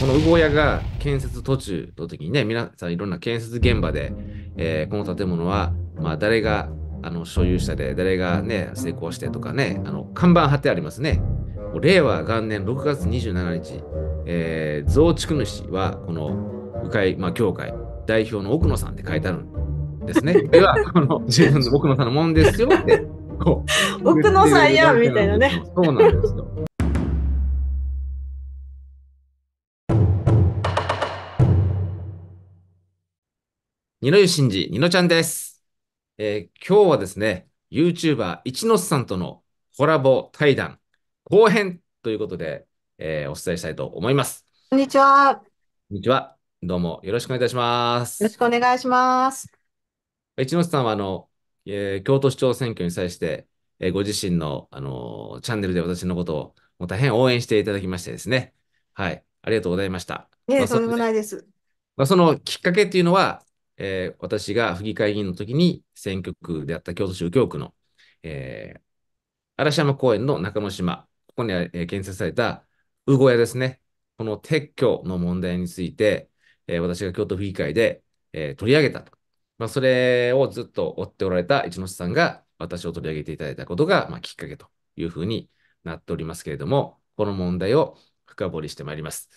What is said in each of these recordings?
この魚屋が建設途中の時にね、皆さんいろんな建設現場で、えー、この建物は、まあ、誰があの所有者で、誰がね、成功してとかね、あの看板貼ってありますね。令和元年6月27日、えー、増築主はこの鵜飼、まあ、協会代表の奥野さんって書いてあるんですね。では、この自分の奥野さんのもんですよって。奥野さんやみたいなね。そうなんですよ。二の湯真二、二のちゃんです。えー、今日はですね、YouTuber 一ノ瀬さんとのコラボ対談後編ということで、えー、お伝えしたいと思います。こんにちは。こんにちは。どうもよろしくお願いいたします。よろしくお願いします。一ノ瀬さんは、あの、えー、京都市長選挙に際して、えー、ご自身の、あのチャンネルで私のことをもう大変応援していただきましてですね。はい。ありがとうございました。いえ、まあ、それもないです。まあ、そのきっかけっていうのは、えー、私が府議会議員の時に選挙区であった京都市右京区の、えー、嵐山公園の中之島、ここに、え建設された魚屋ですね。この撤去の問題について、えー、私が京都府議会で、えー、取り上げたと。まあ、それをずっと追っておられた一ノ瀬さんが私を取り上げていただいたことが、まあ、きっかけというふうになっておりますけれども、この問題を深掘りしてまいります。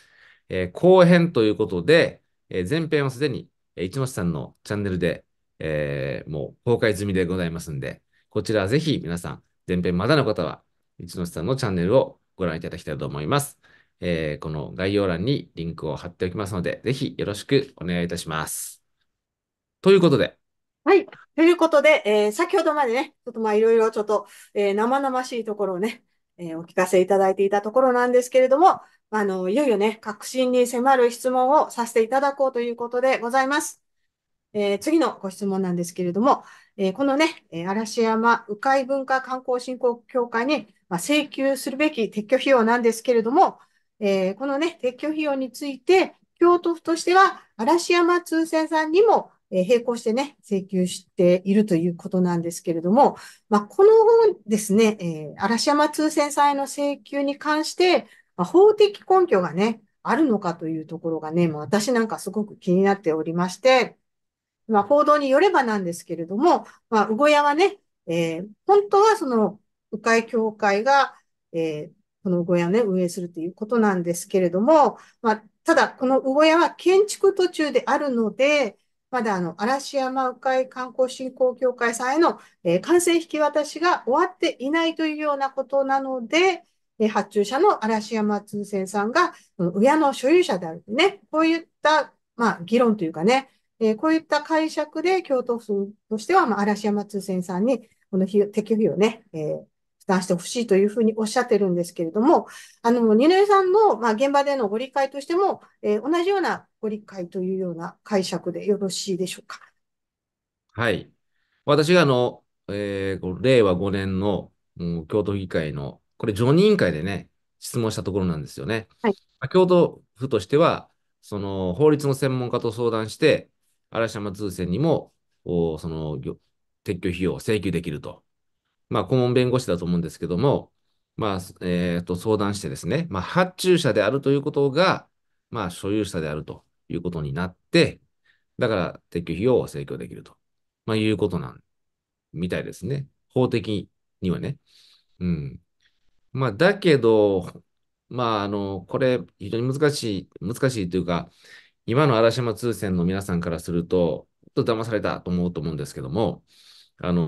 えー、後編ということで、えー、前編はすでに市瀬さんのチャンネルで、えー、もう公開済みでございますんで、こちらぜひ皆さん、前編まだの方は、一ノ瀬さんのチャンネルをご覧いただきたいと思います。えー、この概要欄にリンクを貼っておきますので、ぜひよろしくお願いいたします。ということで。はい。ということで、えー、先ほどまでね、ちょっとまあいろいろちょっと、えー、生々しいところをね、えー、お聞かせいただいていたところなんですけれども、あの、いよいよね、確信に迫る質問をさせていただこうということでございます。えー、次のご質問なんですけれども、えー、このね、嵐山鵜飼文化観光振興協会に、まあ、請求するべき撤去費用なんですけれども、えー、このね、撤去費用について、京都府としては、嵐山通船さんにもえ並行してね、請求しているということなんですけれども、まあ、この後ですね、え嵐山通船債の請求に関して、まあ、法的根拠がね、あるのかというところがね、もう私なんかすごく気になっておりまして、まあ、報道によればなんですけれども、まあ、うごやはね、えー、本当はその、かい協会が、えー、このうごやをね、運営するということなんですけれども、まあ、ただ、このうごやは建築途中であるので、まだあの、嵐山鵜飼観光振興協会さんへの、えー、完成引き渡しが終わっていないというようなことなので、えー、発注者の嵐山通船さんが、親の所有者であるね、こういった、まあ、議論というかね、えー、こういった解釈で京都府としては、まあ、嵐山通船さんに、この適用費をね、えー、出してほしいというふうにおっしゃってるんですけれども、あの、二年さんの、まあ、現場でのご理解としても、えー、同じようなご理解というような解釈でよろしいでしょうか。はい。私があの、えー、令和5年の、うん、京都議会の、これ常任委員会でね、質問したところなんですよね。はい、京都府としては、その法律の専門家と相談して、嵐山通船にも、その撤去費用を請求できるとまあ、顧問弁護士だと思うんですけども、まあ、えっ、ー、と、相談してですね、まあ、発注者であるということが、まあ、所有者であるということになって、だから撤去費用を請求できると、まあ、いうことなん、みたいですね。法的にはね。うん。まあ、だけど、まあ、あの、これ、非常に難しい、難しいというか、今の嵐山通船の皆さんからすると、と騙されたと思うと思うんですけども、あのー、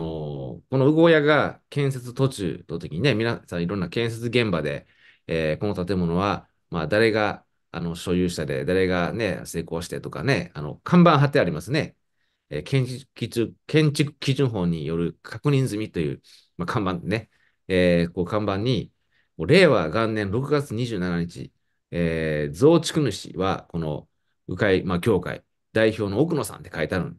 このうごやが建設途中の時にね、皆さんいろんな建設現場で、えー、この建物は、まあ、誰があの所有者で、誰がね、成功してとかね、あの、看板貼ってありますね。えー、建築基準、建築基準法による確認済みという、まあ、看板ね、えー、こう看板に、令和元年6月27日、えー、増築主は、この、鵜飼、まあ、協会代表の奥野さんって書いてある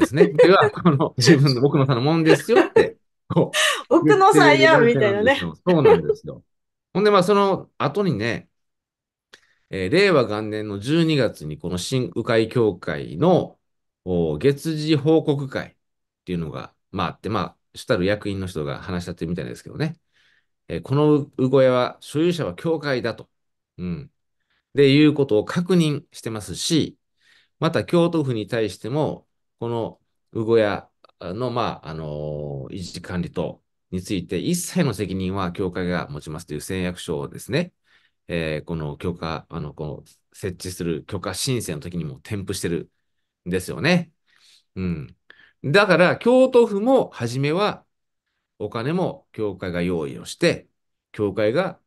ですね。では、この 自分の奥野さんのもんですよって、こう。奥野さんやみたいなね。そうなんですよ。ほんで、まあ、その後にね、えー、令和元年の12月に、この新鵜飼協会の月次報告会っていうのが、まあ、あって、まあ、主たる役員の人が話し合ってるみたいですけどね。えー、この鵜小屋は、所有者は協会だと。うん。で、いうことを確認してますし、また京都府に対しても、この産屋の、まあ、あの維持管理等について、一切の責任は教会が持ちますという誓約書をですね、えー、この許可、あの、この設置する許可申請の時にも添付してるんですよね。うん。だから、京都府も初めはお金も教会が用意をして、教会が、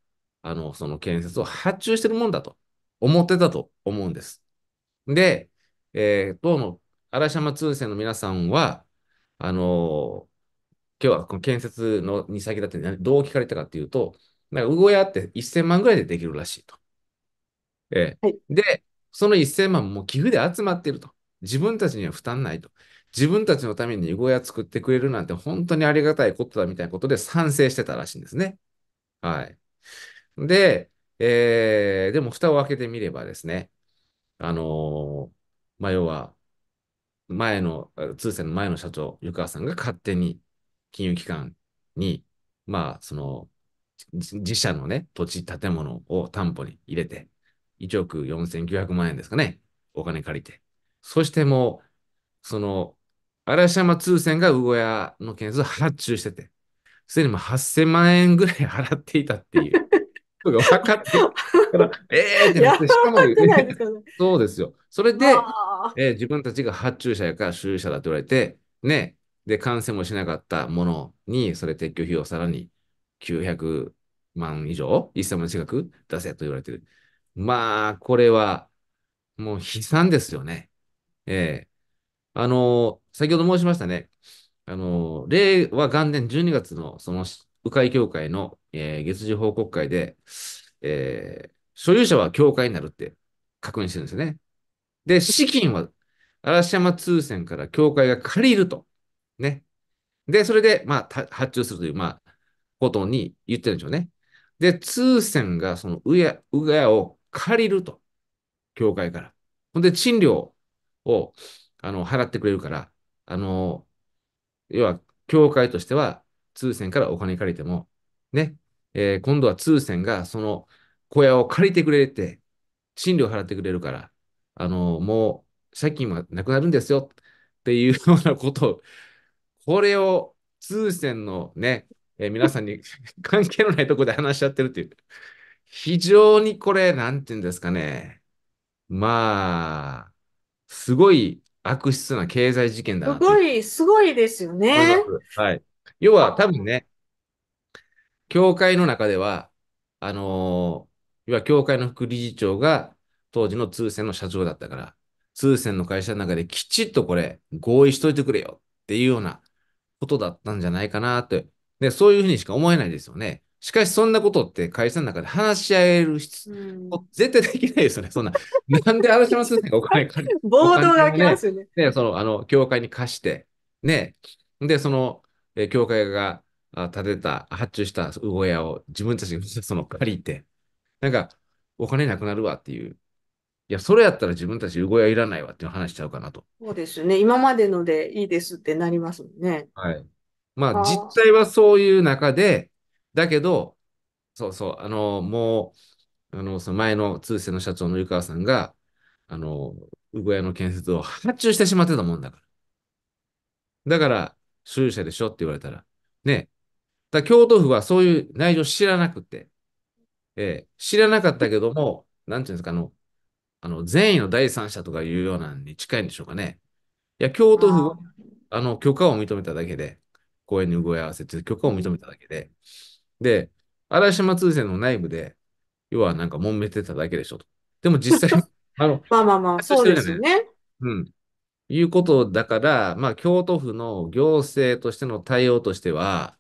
あの、その建設を発注してるもんだと思ってたと思うんです。で、えー、の嵐山通船の皆さんは、あのー、今日はこの建設のに先立ってどう聞かれたかっていうと、なんか、うごやって1000万ぐらいでできるらしいと。えー、はい、で、その1000万も寄付で集まっていると。自分たちには負担ないと。自分たちのためにうごや作ってくれるなんて本当にありがたいことだみたいなことで賛成してたらしいんですね。はい。で、えー、でも蓋を開けてみればですね、あのー、まあ、要は、前の、通船の前の社長、湯川さんが勝手に金融機関に、まあ、その、自社のね、土地、建物を担保に入れて、1億4900万円ですかね、お金借りて。そしてもう、その、嵐山通船が魚屋の件数を発注してて、すでにもう8000万円ぐらい払っていたっていう、分かって から、えーってなって、しかも、ね、そうですよ。それで、えー、自分たちが発注者やから所有者だと言われて、ね、で、完成もしなかったものに、それ撤去費用さらに900万以上、1000万近く出せと言われてる。まあ、これは、もう悲惨ですよね。ええー、あのー、先ほど申しましたね。あのー、令和元年12月の、その、鵜飼協会の、えー、月次報告会で、えー、所有者は教会になるって確認してるんですよね。で、資金は嵐山通船から教会が借りると。ね。で、それで、まあ、発注するという、まあ、ことに言ってるんでしょうね。で、通船がそのうや、うがやを借りると。教会から。ほんで、賃料を、あの、払ってくれるから、あの、要は、教会としては、通船からお金借りても、ね、えー、今度は通船が、その、小屋を借りてくれて、賃料払ってくれるから、あの、もう借金はなくなるんですよっていうようなことを、これを通線のね、えー、皆さんに 関係のないところで話し合ってるっていう。非常にこれ、なんていうんですかね。まあ、すごい悪質な経済事件だな。すごい、すごいですよね。はい。要は多分ね、教会の中では、あのー要は協会の副理事長が当時の通船の社長だったから、通船の会社の中できちっとこれ合意しといてくれよっていうようなことだったんじゃないかなって。で、そういうふうにしか思えないですよね。しかし、そんなことって会社の中で話し合える必要、うん、絶対できないですよね。そんな、なんで話します ね、お金借り暴動が来ますよね。ね、その、あの、協会に貸して、ね、で、その、え会が建てた、発注した魚屋を自分たちがその借りて、なんか、お金なくなるわっていう。いや、それやったら自分たちうごやいらないわっていう話しちゃうかなと。そうですね。今までのでいいですってなりますもんね。はい。まあ、実態はそういう中で、だけど、そうそう、あの、もう、あの、その前の通世の社長の湯川さんが、あの、ごやの建設を発注してしまってたもんだから。だから、所有者でしょって言われたら、ね。だから京都府はそういう内情知らなくて、えー、知らなかったけども、なんていうんですか、あの、あの善意の第三者とかいうようなのに近いんでしょうかね。いや、京都府、あの、許可を認めただけで、公園に動き合わせて許可を認めただけで、で、嵐島通船の内部で、要はなんか揉めてただけでしょと。でも実際、あの、まあまあまあ、そうですよね。うん。いうことだから、まあ、京都府の行政としての対応としては、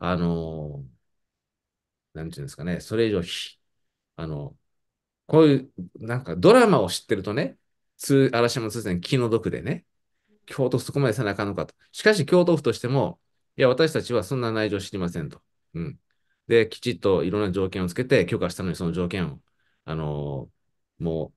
あのーなんていうんですかね、それ以上ひ、あの、こういう、なんかドラマを知ってるとね、つ嵐山通然気の毒でね、京都府そこまでさなあかんのかと。しかし京都府としても、いや、私たちはそんな内情知りませんと。うん。で、きちっといろんな条件をつけて許可したのに、その条件を、あのー、も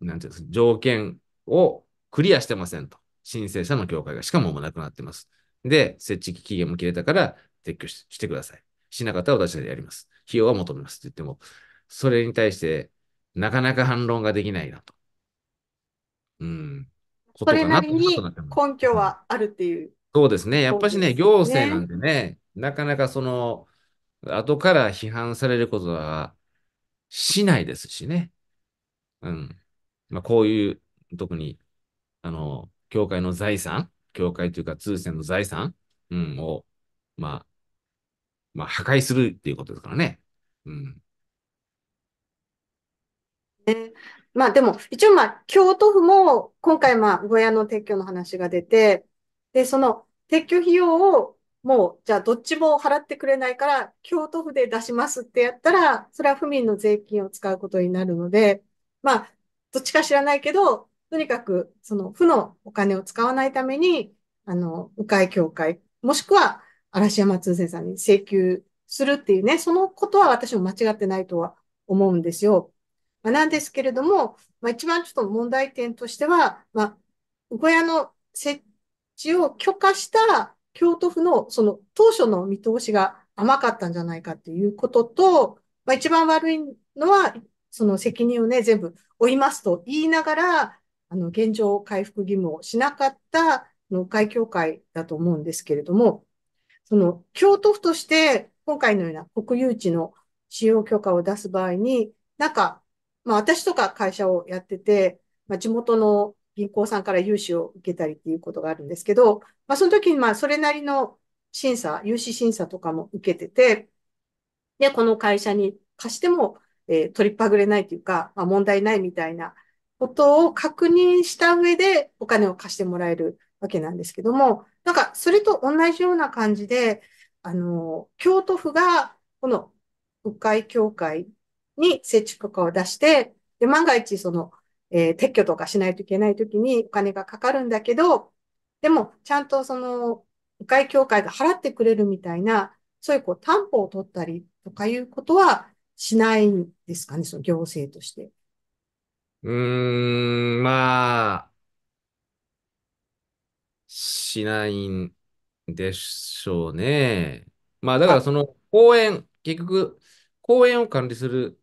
う、なんていうんですか、条件をクリアしてませんと。申請者の協会が、しかももうなくなってます。で、設置期限も切れたから撤去してください。しなかったら私たちでやります。費用は求めますって言っても、それに対して、なかなか反論ができないなと。うん。それなりに根拠はあるっていう。そうですね。やっぱしね、ね行政なんでね、なかなかその、後から批判されることはしないですしね。うん。まあ、こういう、特に、あの、教会の財産、教会というか通船の財産、うん、を、まあ、まあ、破壊するっていうことですからね。うん。ね、まあでも、一応まあ、京都府も今回まあ、小屋の撤去の話が出て、で、その撤去費用をもう、じゃあどっちも払ってくれないから、京都府で出しますってやったら、それは府民の税金を使うことになるので、まあ、どっちか知らないけど、とにかく、その、府のお金を使わないために、あの、迂回協会、もしくは、嵐山通船さんに請求するっていうね、そのことは私も間違ってないとは思うんですよ。まあ、なんですけれども、まあ、一番ちょっと問題点としては、まあ、小屋の設置を許可した京都府のその当初の見通しが甘かったんじゃないかっていうことと、まあ、一番悪いのは、その責任をね、全部負いますと言いながら、あの、現状回復義務をしなかった、の会協会だと思うんですけれども、その、京都府として、今回のような国有地の使用許可を出す場合に、なんか、まあ私とか会社をやってて、まあ地元の銀行さんから融資を受けたりっていうことがあるんですけど、まあその時にまあそれなりの審査、融資審査とかも受けてて、で、この会社に貸しても、えー、取りっぱぐれないというか、まあ問題ないみたいなことを確認した上でお金を貸してもらえるわけなんですけども、なんか、それと同じような感じで、あの、京都府が、この、鵜飼協会に設置許可を出して、で、万が一、その、えー、撤去とかしないといけないときにお金がかかるんだけど、でも、ちゃんとその、鵜飼協会が払ってくれるみたいな、そういうこう、担保を取ったりとかいうことはしないんですかね、その行政として。うーん、まあ、しないんでしょうね。まあだからその公園、結局、公園を管理する、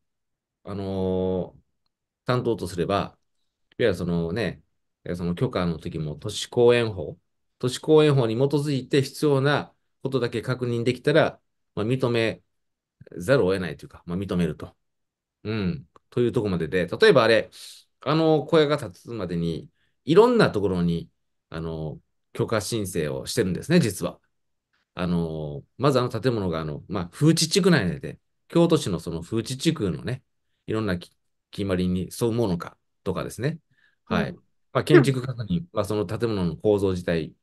あのー担当とすれば、いわゆるそのね、その許可の時も都市公園法、都市公園法に基づいて必要なことだけ確認できたら、まあ、認めざるを得ないというか、まあ、認めると。うん。というとこまでで、例えばあれ、あの小屋が建つまでに、いろんなところに、あの、許可申請をしてるんですね、実は。あの、まずあの建物が、あの、まあ、風致地区内で、京都市のその風致地区のね、いろんな決まりに沿うものかとかですね。はい。うん、まあ、建築確認、まあ、その建物の構造自体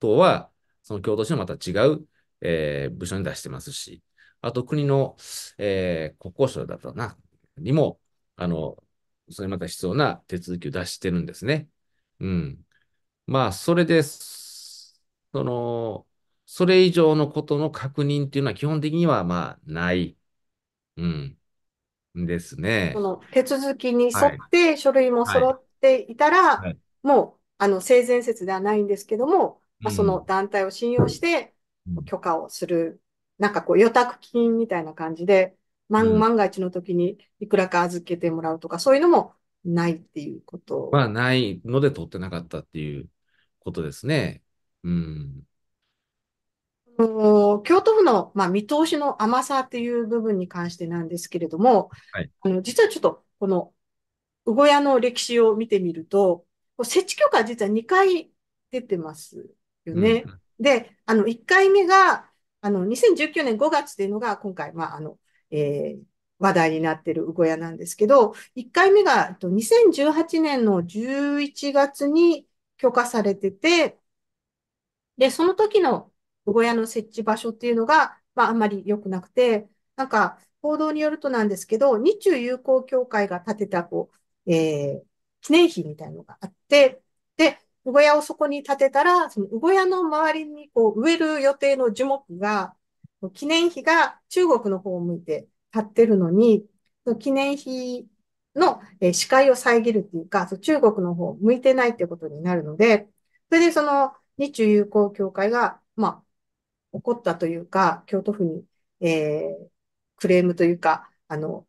等は、その京都市のまた違う、えー、部署に出してますし、あと国の、えー、国交省だったな、にも、あの、それまた必要な手続きを出してるんですね。うん。まあ、それで、その、それ以上のことの確認っていうのは基本的にはまあない。うん。ですね。の手続きに沿はい。って書類もはい。揃っていたら、はい。もう、あの、性善説ではないんですけども、まあ、そのん。団体を信用して許可をする、なんかこう、予託金みたいな感じで、万、万が一の時にいくらか預けてもらうとか、そういうのもないっていうこと。まあ、ないので取ってなかったっていう。ことですね。うん。京都府の、まあ、見通しの甘さっていう部分に関してなんですけれども、はい、あの実はちょっとこの魚屋の歴史を見てみると、設置許可実は2回出てますよね。うん、で、あの1回目が、あの2019年5月っていうのが今回、まああのえー、話題になってるる魚屋なんですけど、1回目が2018年の11月に許可されてて、で、その時の小屋の設置場所っていうのが、まあ、あんまり良くなくて、なんか、報道によるとなんですけど、日中友好協会が建てた、こう、えー、記念碑みたいなのがあって、で、うごやをそこに建てたら、そのうごやの周りにこう植える予定の樹木が、記念碑が中国の方を向いて立ってるのに、記念碑の、え視界を遮るっていうか、そ中国の方向いてないってことになるので、それでその日中友好協会が、まあ、起こったというか、京都府に、えー、クレームというか、あの、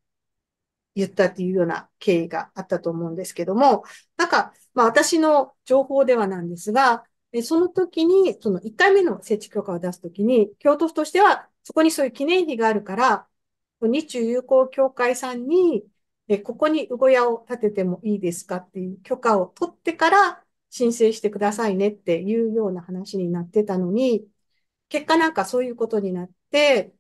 言ったっていうような経緯があったと思うんですけども、なんか、まあ私の情報ではなんですが、その時に、その1回目の設置許可を出す時に、京都府としては、そこにそういう記念碑があるから、日中友好協会さんに、えここにうごやを建ててもいいですかっていう許可を取ってから申請してくださいねっていうような話になってたのに、結果なんかそういうことになって、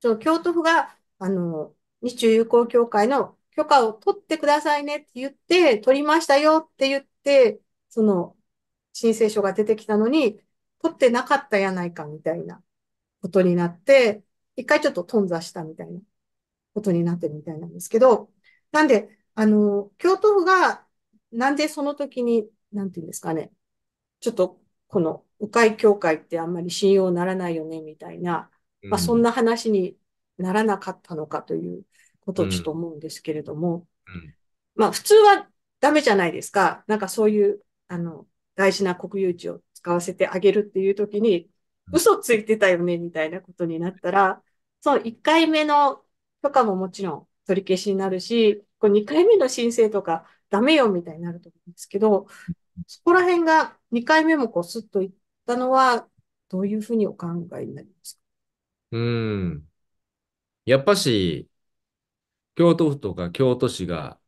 ち京都府が、あの、日中友好協会の許可を取ってくださいねって言って、取りましたよって言って、その申請書が出てきたのに、取ってなかったやないかみたいなことになって、一回ちょっと頓挫したみたいなことになってるみたいなんですけど、なんで、あの、京都府が、なんでその時に、なんていうんですかね、ちょっと、この、迂回協会ってあんまり信用ならないよね、みたいな、まあ、そんな話にならなかったのかということをちょっと思うんですけれども、まあ、普通はダメじゃないですか。なんかそういう、あの、大事な国有地を使わせてあげるっていう時に、嘘ついてたよね、みたいなことになったら、その1回目の許可ももちろん取り消しになるし、こう2回目の申請とかダメよみたいになると思うんですけど、そこら辺が2回目もこうスッといったのは、どういうふうにお考えになりますかうん。やっぱし、京都府とか京都市が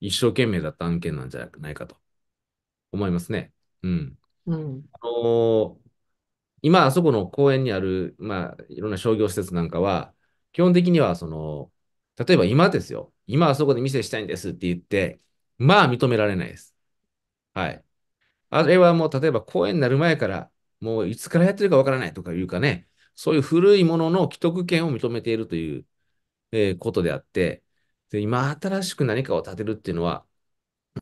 一生懸命だった案件なんじゃないかと思いますね。うん。うん、あのー、今、あそこの公園にある、まあ、いろんな商業施設なんかは、基本的には、その、例えば今ですよ。今あそこで店したいんですって言って、まあ認められないです。はい。あれはもう例えば公演になる前から、もういつからやってるかわからないとかいうかね、そういう古いものの既得権を認めているという、えー、ことであって、で今新しく何かを建てるっていうのは、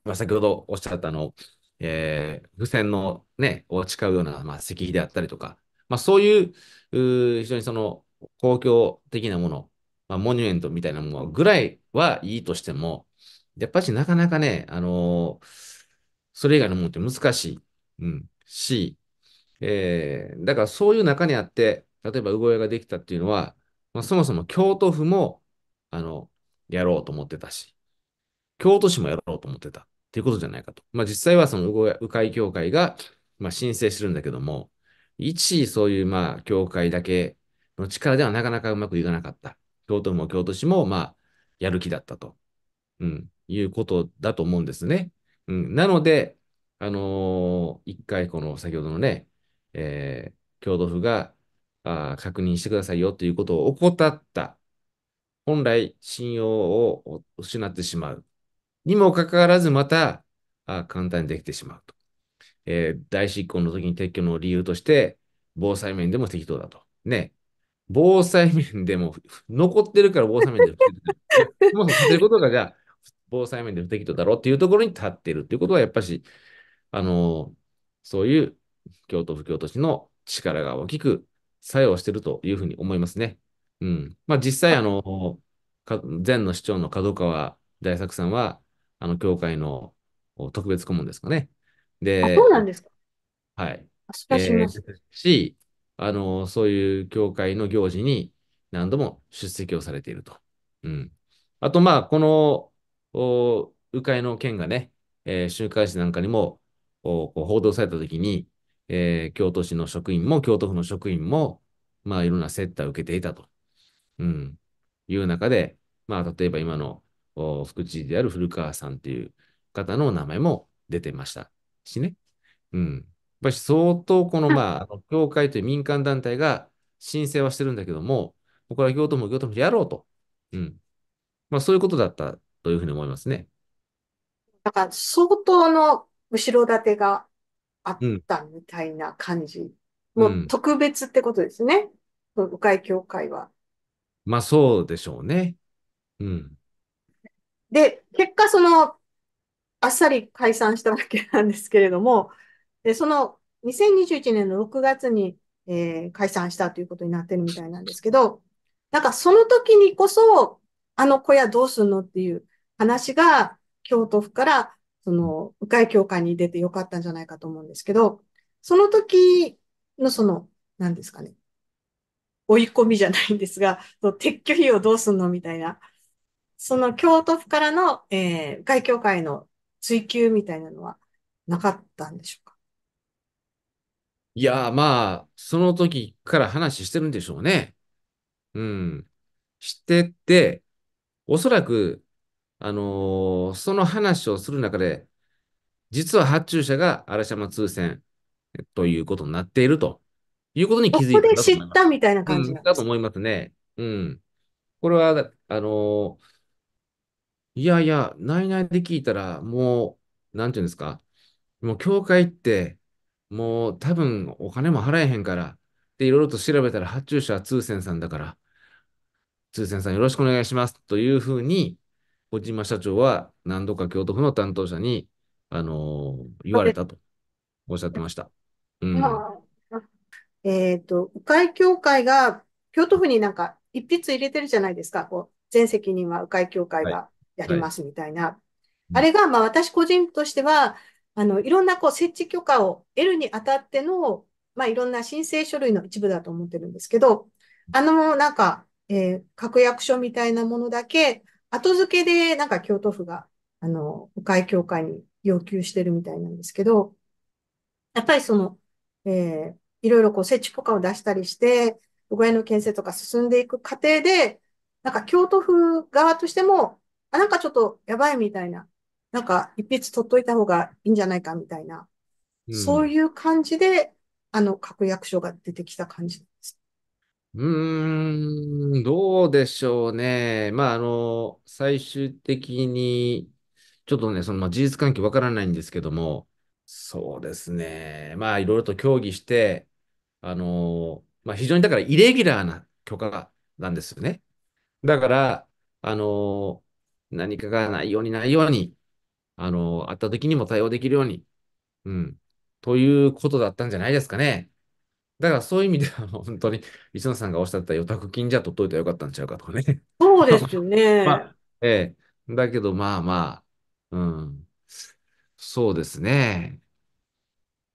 まあ、先ほどおっしゃったあの、えー、付箋のね、を誓うような、まあ、石碑であったりとか、まあ、そういう、う非常にその、公共的なもの、まあ、モニュメントみたいなものぐらいはいいとしても、やっぱしなかなかね、あのー、それ以外のものって難しい。うん。し、えー、だからそういう中にあって、例えばごやができたっていうのは、まあ、そもそも京都府も、あの、やろうと思ってたし、京都市もやろうと思ってたっていうことじゃないかと。まあ実際はそのうごや、かい協会が、まあ、申請してるんだけども、一そういうまあ協会だけの力ではなかなかうまくいかなかった。京都も京都市も、まあ、やる気だったと、うん、いうことだと思うんですね。うん、なので、あのー、一回、この先ほどのね、えー、京都府があ確認してくださいよということを怠った。本来、信用を失ってしまう。にもかかわらず、またあ簡単にできてしまうと。えー、大執行の時に撤去の理由として、防災面でも適当だと。ね。防災面でも、残ってるから防災面で不適当。もそういうことが、じゃあ、防災面で不適当だろうっていうところに立ってるっていうことは、やっぱし、あの、そういう京都府京都市の力が大きく作用してるというふうに思いますね。うん。まあ実際、あの、前の市長の角川大作さんは、あの、教会の特別顧問ですかね。で、そうなんですかはい。し、えー、あの、そういう教会の行事に何度も出席をされていると。うん。あと、まあ、この、お迂回の件がね、えー、週刊誌なんかにもお報道されたときに、えー、京都市の職員も京都府の職員も、まあ、いろんな接待を受けていたと、うん、いう中で、まあ、例えば今の副知事である古川さんという方の名前も出てましたしね。うん。やっぱり相当この、まあ、教会という民間団体が申請はしてるんだけども、これは行とも行ともやろうと。うん。まあ、そういうことだったというふうに思いますね。だから、相当の後ろ盾があったみたいな感じ。うん、もう特別ってことですね。うん、鵜飼協会は。まあ、そうでしょうね。うん。で、結果、その、あっさり解散したわけなんですけれども、で、その2021年の6月に、えー、解散したということになってるみたいなんですけど、なんかその時にこそ、あの小屋どうすんのっていう話が、京都府から、その、鵜飼協会に出てよかったんじゃないかと思うんですけど、その時のその、何ですかね、追い込みじゃないんですが、撤去費用どうすんのみたいな、その京都府からの、えー、外協会の追求みたいなのはなかったんでしょうかいや、まあ、その時から話してるんでしょうね。うん。してて、おそらく、あのーその話をする中で、実は発注者が嵐山通船ということになっているということに気づいこたで知ったみたいな感じなだと思いますね。うん。これは、あのーいやいや、内々で聞いたら、もう、なんていうんですか、もう教会って、もう多分お金も払えへんから、で、いろいろと調べたら発注者は通船さんだから、通船さんよろしくお願いしますというふうに、小島社長は何度か京都府の担当者に、あのー、言われたとおっしゃってました。うん。えっ、ー、と、鵜飼協会が京都府になんか一筆入れてるじゃないですか。こう全責任は鵜飼協会がやりますみたいな。はいはい、あれが、まあ私個人としては、あの、いろんなこう設置許可を得るにあたっての、まあ、いろんな申請書類の一部だと思ってるんですけど、あの、なんか、えー、確約書みたいなものだけ、後付けで、なんか京都府が、あの、迂回協会に要求してるみたいなんですけど、やっぱりその、えー、いろいろこう設置許可を出したりして、うがの建設とか進んでいく過程で、なんか京都府側としても、あ、なんかちょっとやばいみたいな、なんか一筆取っといた方がいいんじゃないかみたいな、そういう感じで、あの、確約書が出てきた感じです。うーん、どうでしょうね。まあ、あの、最終的に、ちょっとね、その、まあ、事実関係わからないんですけども、そうですね。まあ、いろいろと協議して、あの、まあ、非常にだから、イレギュラーな許可なんですよね。だから、あの、何かがないようにないように、あの、あった時にも対応できるように、うん、ということだったんじゃないですかね。だからそういう意味では本当に、磯野さんがおっしゃった予託金じゃ取っといたらよかったんちゃうかとかね。そうですよね。まあ、ええ。だけどまあまあ、うん。そうですね。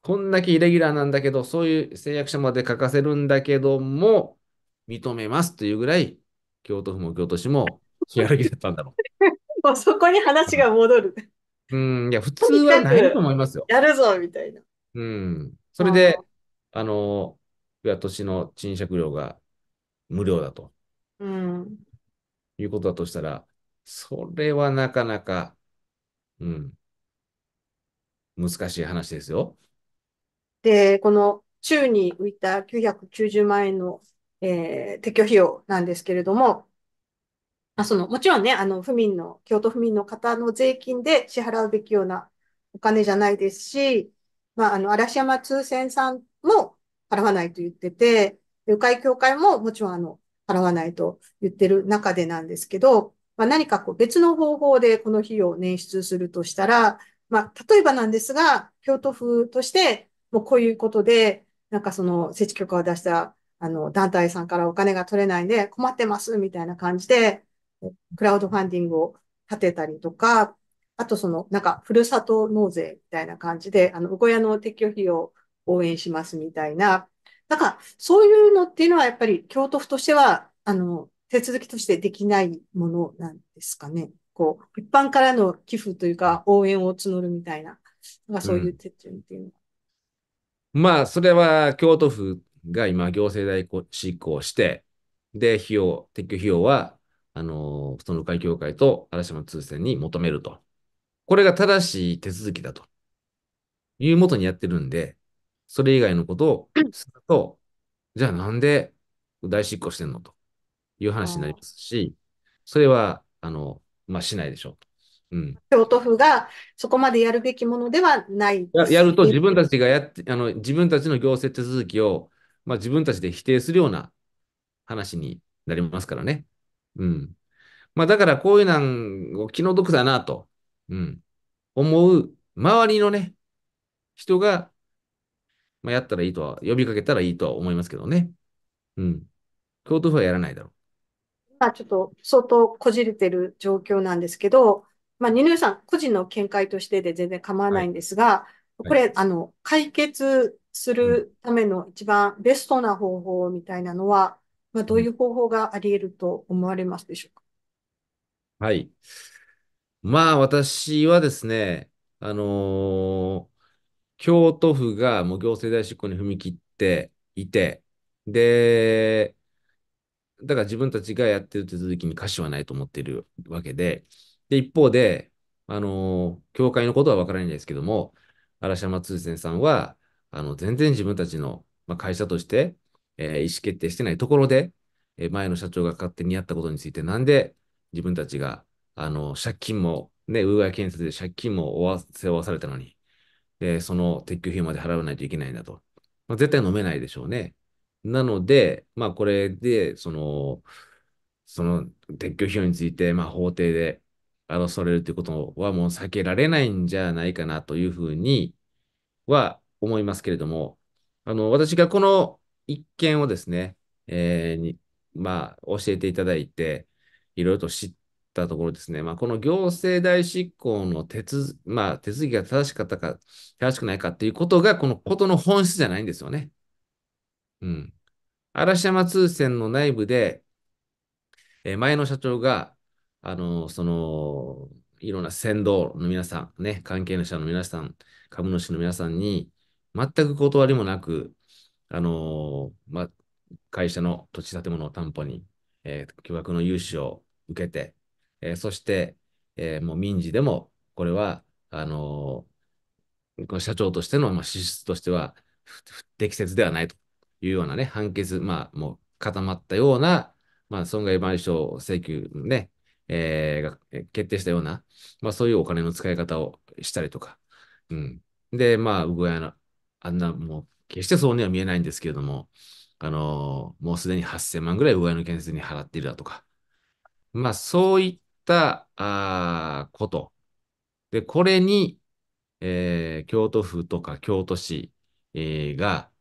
こんだけイレギュラーなんだけど、そういう誓約書まで書かせるんだけども、認めますというぐらい、京都府も京都市もやる気だったんだろう。もうそこに話が戻る。うん、いや、普通はないと思いますよ。やるぞみたいな。うん。それで、あの、いや、年の賃借料が無料だと。うん。いうことだとしたら、それはなかなか、うん、難しい話ですよ。で、この宙に浮いた990万円の、えー、撤去費用なんですけれども、あそのもちろんね、あの、府民の、京都府民の方の税金で支払うべきようなお金じゃないですし、まあ、あの、嵐山通船さんも払わないと言ってて、鵜飼協会ももちろんあの、払わないと言ってる中でなんですけど、まあ、何かこう別の方法でこの費用を捻出するとしたら、まあ、例えばなんですが、京都府として、もうこういうことで、なんかその、設置許可を出した、あの、団体さんからお金が取れないんで困ってます、みたいな感じで、クラウドファンディングを立てたりとか、あとその、なんか、ふるさと納税みたいな感じで、あの、小屋の撤去費を応援しますみたいな、なんか、そういうのっていうのは、やっぱり京都府としては、あの、手続きとしてできないものなんですかね。こう、一般からの寄付というか、応援を募るみたいな、んかそういう手順っていうのは、うん、まあ、それは京都府が今、行政代行執行して、で、費用、撤去費用はあの、その会協会と嵐山通船に求めると。これが正しい手続きだと。いうもとにやってるんで、それ以外のことをすると、じゃあなんで大執行してんのという話になりますし、それは、あの、まあ、しないでしょうと。うん、京都府がそこまでやるべきものではないや。やると自分たちがやってあの、自分たちの行政手続きを、まあ、自分たちで否定するような話になりますからね。うん。まあだからこういうなんを気の毒だなと、うん、思う周りのね、人が、まあ、やったらいいとは、呼びかけたらいいとは思いますけどね。うん。京都府はやらないだろう。まあちょっと相当こじれてる状況なんですけど、まあ二宮さん個人の見解としてで全然構わないんですが、はい、これ、はい、あの、解決するための一番ベストな方法みたいなのはまあ、どういう方法があり得ると思われますでしょうか。はい。まあ、私はですね、あのー、京都府がもう行政代執行に踏み切っていて、で、だから自分たちがやってる手続きに歌失はないと思っているわけで、で、一方で、あのー、教会のことはわからないんですけども、嵐山通船さんは、あの、全然自分たちの、まあ、会社として、えー、意思決定してないところで、えー、前の社長が勝手にやったことについて、なんで自分たちが、あの、借金も、ね、ウーガ建設で借金も負わ負わされたのに、で、その撤去費用まで払わないといけないんだと。まあ、絶対飲めないでしょうね。なので、まあ、これで、その、その撤去費用について、まあ、法廷で争われるということはもう避けられないんじゃないかなというふうには思いますけれども、あの、私がこの一見をですね、えー、に、まあ、教えていただいて、いろいろと知ったところですね、まあ、この行政代執行の手続,、まあ、手続きが正しかったか、正しくないかということが、このことの本質じゃないんですよね。うん。嵐山通船の内部で、えー、前の社長が、あのー、その、いろんな船頭の皆さん、ね、関係者の皆さん、株主の皆さんに、全く断りもなく、あのまあ、会社の土地建物を担保に、えー、巨額の融資を受けて、えー、そして、えー、もう民事でも、これは、あのー、社長としての、まあ、資質としては不適切ではないというようなね、判決、まあ、もう固まったような、まあ、損害賠償請求ね、えー、が決定したような、まあ、そういうお金の使い方をしたりとか、うん。で、まあ、うごやの、あんなもう決してそうには見えないんですけれども、あのもうすでに8000万ぐらい上の建設に払っているだとか、まあ、そういったあこと。で、これに、えー、京都府とか京都市、えー、が、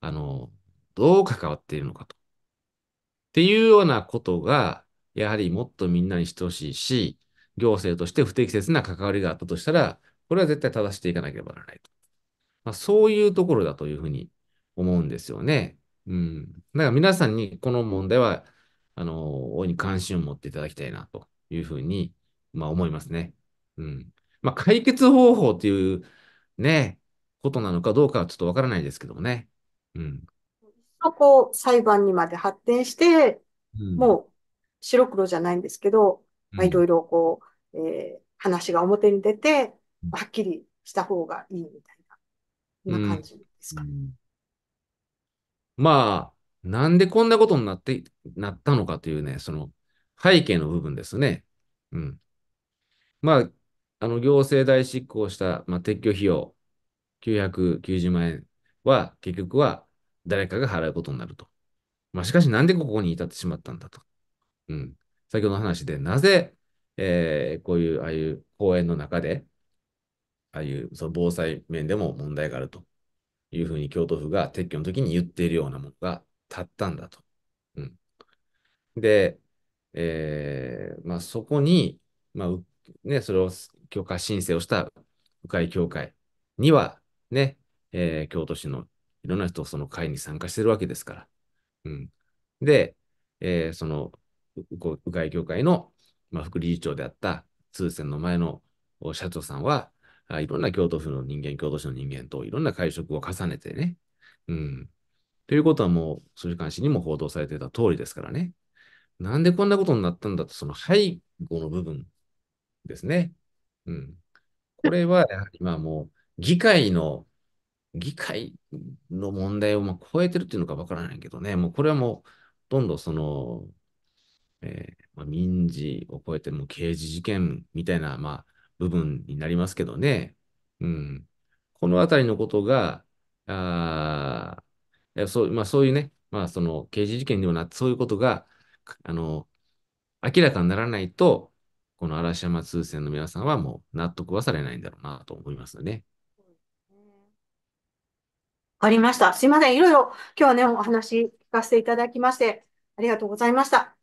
あのどう関わっているのかと。っていうようなことが、やはりもっとみんなに等しいし、行政として不適切な関わりがあったとしたら、これは絶対正していかなければならないと。まあ、そういうところだというふうに思うんですよね。うん。だから皆さんにこの問題は、あの、大いに関心を持っていただきたいなというふうに、まあ、思いますね。うん。まあ、解決方法っていうね、ことなのかどうかはちょっとわからないですけどもね。うん。こう、裁判にまで発展して、もう白黒じゃないんですけど、まあ、いろいろこう、えー、話が表に出て、はっきりした方がいいみたいな。な感じですかまあ、なんでこんなことになって、なったのかというね、その背景の部分ですね。うん。まあ、あの、行政代執行した、まあ、撤去費用990万円は、結局は誰かが払うことになると。まあ、しかしなんでここに至ってしまったんだと。うん。先ほどの話で、なぜ、えー、こういう、ああいう公園の中で、ああいうその防災面でも問題があるというふうに京都府が撤去の時に言っているようなものがたったんだと。うん、で、えーまあ、そこに、まあね、それを許可申請をした鵜飼協会には、ね、えー、京都市のいろんな人、その会に参加してるわけですから。うん、で、えー、その、鵜飼協会の、まあ、副理事長であった通船の前の社長さんは、いろんな京都府の人間、京都市の人間といろんな会食を重ねてね。うん。ということはもう、週刊誌にも報道されてた通りですからね。なんでこんなことになったんだと、その背後の部分ですね。うん。これは、やはりまあもう、議会の、議会の問題をまあ超えてるっていうのかわからないけどね、もうこれはもう、どんどんその、えーまあ、民事を超えても刑事事件みたいな、まあ、部分になりますけどね。うん。このあたりのことが、あそう、まあ、そういうね、まあ、その刑事事件ではなく、そういうことが、あの、明らかにならないと、この嵐山通船の皆さんはもう納得はされないんだろうなと思いますよね。わかりました。すいません。いろいろ今日はね、お話聞かせていただきまして、ありがとうございました。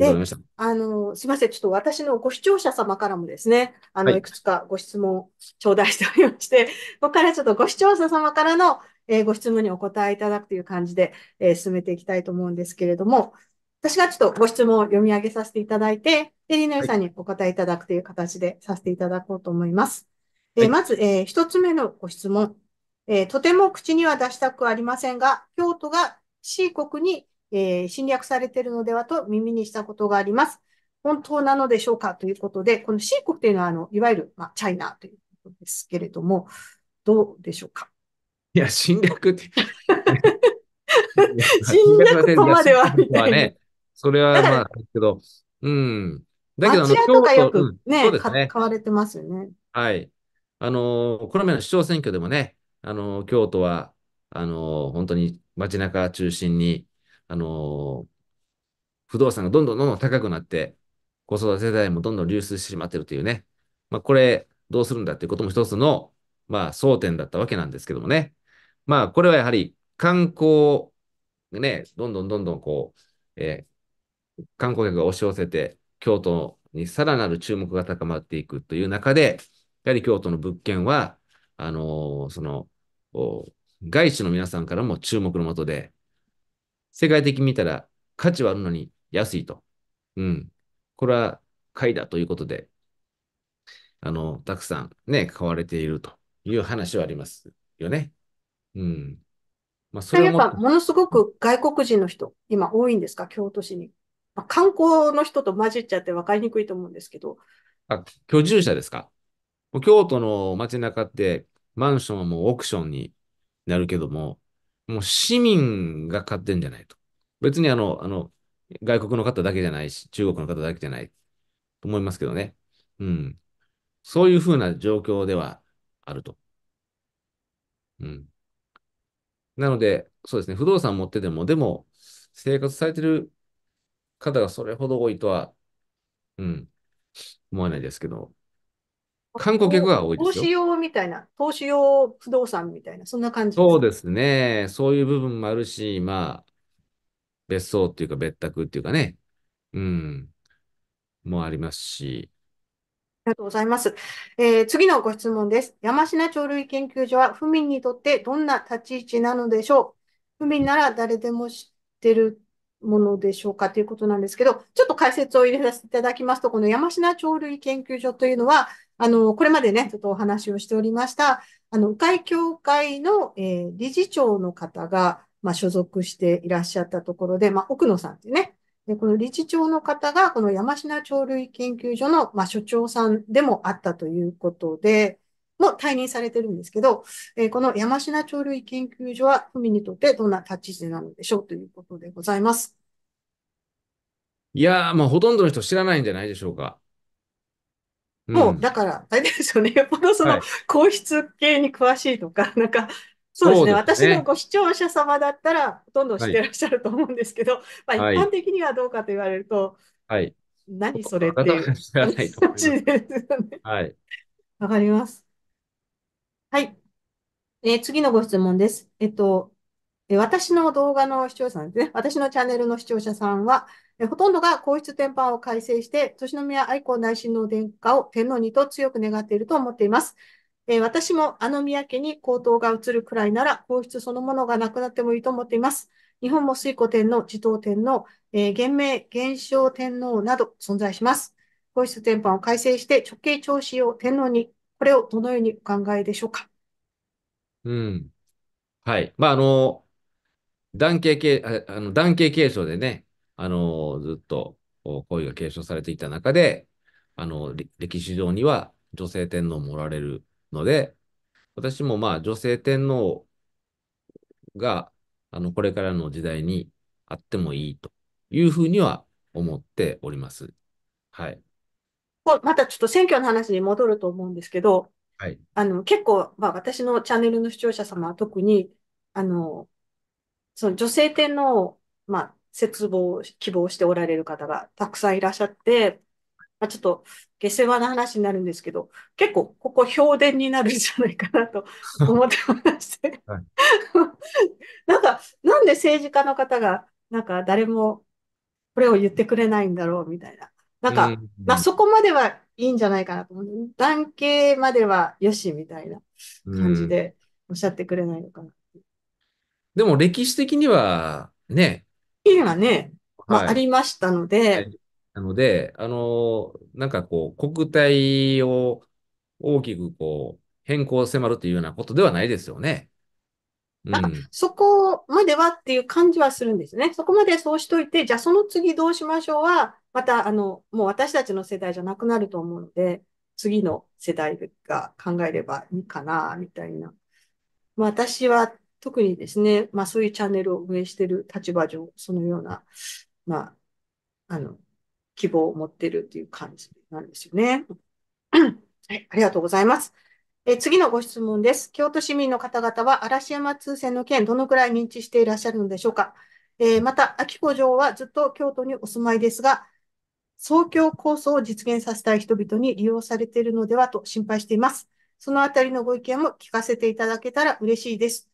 で、あの、すいません。ちょっと私のご視聴者様からもですね、あの、い、くつかご質問頂戴しておりまして、ここからちょっとご視聴者様からの、えー、ご質問にお答えいただくという感じで、えー、進めていきたいと思うんですけれども、私がちょっとご質問を読み上げさせていただいて、で、リノイさんにお答えいただくという形でさせていただこうと思います。はい、えー、まず、えー、一つ目のご質問。えとても口には出したくありませんが、京都が C 国にえー、侵略されているのではと耳にしたことがあります。本当なのでしょうかということで、この C 国というのは、あの、いわゆる、まあ、チャイナということですけれども、どうでしょうかいや、侵略って。侵略とまではみたいな。ね、それはまあ、けど、うん。だけど、あの、とかよくね、うん、ね買われてますよね。はい。あの、この前の市長選挙でもね、あの、京都は、あの、本当に街中中心に、あの不動産がどんどんどんどん高くなって、子育て世代もどんどん流出してしまってるというね。まあ、これ、どうするんだっていうことも一つの、まあ、争点だったわけなんですけどもね。まあ、これはやはり観光ね、どんどんどんどんこう、えー、観光客が押し寄せて、京都にさらなる注目が高まっていくという中で、やはり京都の物件は、あのー、その、外資の皆さんからも注目のもとで、世界的に見たら価値はあるのに安いと。うん。これは買いだということで、あの、たくさんね、買われているという話はありますよね。うん。まあ、それやっぱ、ものすごく外国人の人、今多いんですか、京都市に。まあ、観光の人と混じっちゃって分かりにくいと思うんですけど。あ、居住者ですか。京都の街中って、マンションはもうオークションになるけども、もう市民が買ってんじゃないと。別にあの、あの、外国の方だけじゃないし、中国の方だけじゃない。と思いますけどね。うん。そういうふうな状況ではあると。うん。なので、そうですね、不動産持ってても、でも、生活されてる方がそれほど多いとは、うん、思わないですけど、観光客が多いですよ。投資用みたいな、投資用不動産みたいな、そんな感じそうですね。そういう部分もあるし、まあ、別荘っていうか別宅っていうかね、うん、もありますし。ありがとうございます。えー、次のご質問です。山科鳥類研究所は、府民にとってどんな立ち位置なのでしょう府民なら誰でも知ってるものでしょうかということなんですけど、ちょっと解説を入れさせていただきますと、この山科鳥類研究所というのは、あの、これまでね、ちょっとお話をしておりました、あの、鵜飼協会の、えー、理事長の方が、まあ、所属していらっしゃったところで、まあ、奥野さんってね、でこの理事長の方が、この山科鳥類研究所の、まあ、所長さんでもあったということで、もう退任されてるんですけど、えー、この山科鳥類研究所は、海にとってどんな立ち位置なのでしょうということでございます。いやー、まあ、ほとんどの人知らないんじゃないでしょうか。もう、だから、あれですよね。よっぽどそはのい、皇室系に詳しいとか、なんか、そうですそうね。です私のね。ご視聴者様だったら、ほとんど知はってい、らっしゃると思うんですけど、まあ一はい、般的にはどうかと言われると、はい。何とそれって方いう知らないと思いまじですよね。はい。わかります。はい。えー次のご質問です。えっと、えー私の動画の視聴者さんですね。私のチャンネルの視聴者さんは、えほとんどが皇室天板を改正して、年宮愛子内親王殿下を天皇にと強く願っていると思っています。え私もあの宮家に皇統が移るくらいなら、皇室そのものがなくなってもいいと思っています。日本も水古天皇、持統天皇、え元明、元正天皇など存在します。皇室天板を改正して直系長子を天皇に、これをどのようにお考えでしょうか。うん。はい。まあ、あの、男系系、あの、男系継承でね、あの、ずっと行為が継承されていた中で、あの、歴史上には女性天皇もおられるので、私もまあ女性天皇が、あの、これからの時代にあってもいいというふうには思っております。はい。またちょっと選挙の話に戻ると思うんですけど、はい、あの結構、まあ、私のチャンネルの視聴者様は特に、あの、その女性天皇、まあ、切望、希望しておられる方がたくさんいらっしゃって、まあ、ちょっと下世話な話になるんですけど、結構ここ評伝になるんじゃないかなと 思ってまして。はい、なんか、なんで政治家の方が、なんか誰もこれを言ってくれないんだろうみたいな。なんか、うん、まあそこまではいいんじゃないかなと思う。男系まではよしみたいな感じでおっしゃってくれないのかな。うん、でも歴史的にはね、きがね、まあ、ありましたので、はい、なので、あの、なんかこう、国体を大きくこう、変更を迫るというようなことではないですよね。うん、そこまではっていう感じはするんですね。そこまでそうしといて、じゃあその次どうしましょうは、またあの、もう私たちの世代じゃなくなると思うので、次の世代が考えればいいかな、みたいな。まあ私は特にですね、まあそういうチャンネルを運営している立場上、そのような、まあ、あの、希望を持っているという感じなんですよね。はい、ありがとうございます。え次のご質問です。京都市民の方々は嵐山通船の件、どのくらい認知していらっしゃるのでしょうか。えー、また、秋子城はずっと京都にお住まいですが、総教構想を実現させたい人々に利用されているのではと心配しています。そのあたりのご意見も聞かせていただけたら嬉しいです。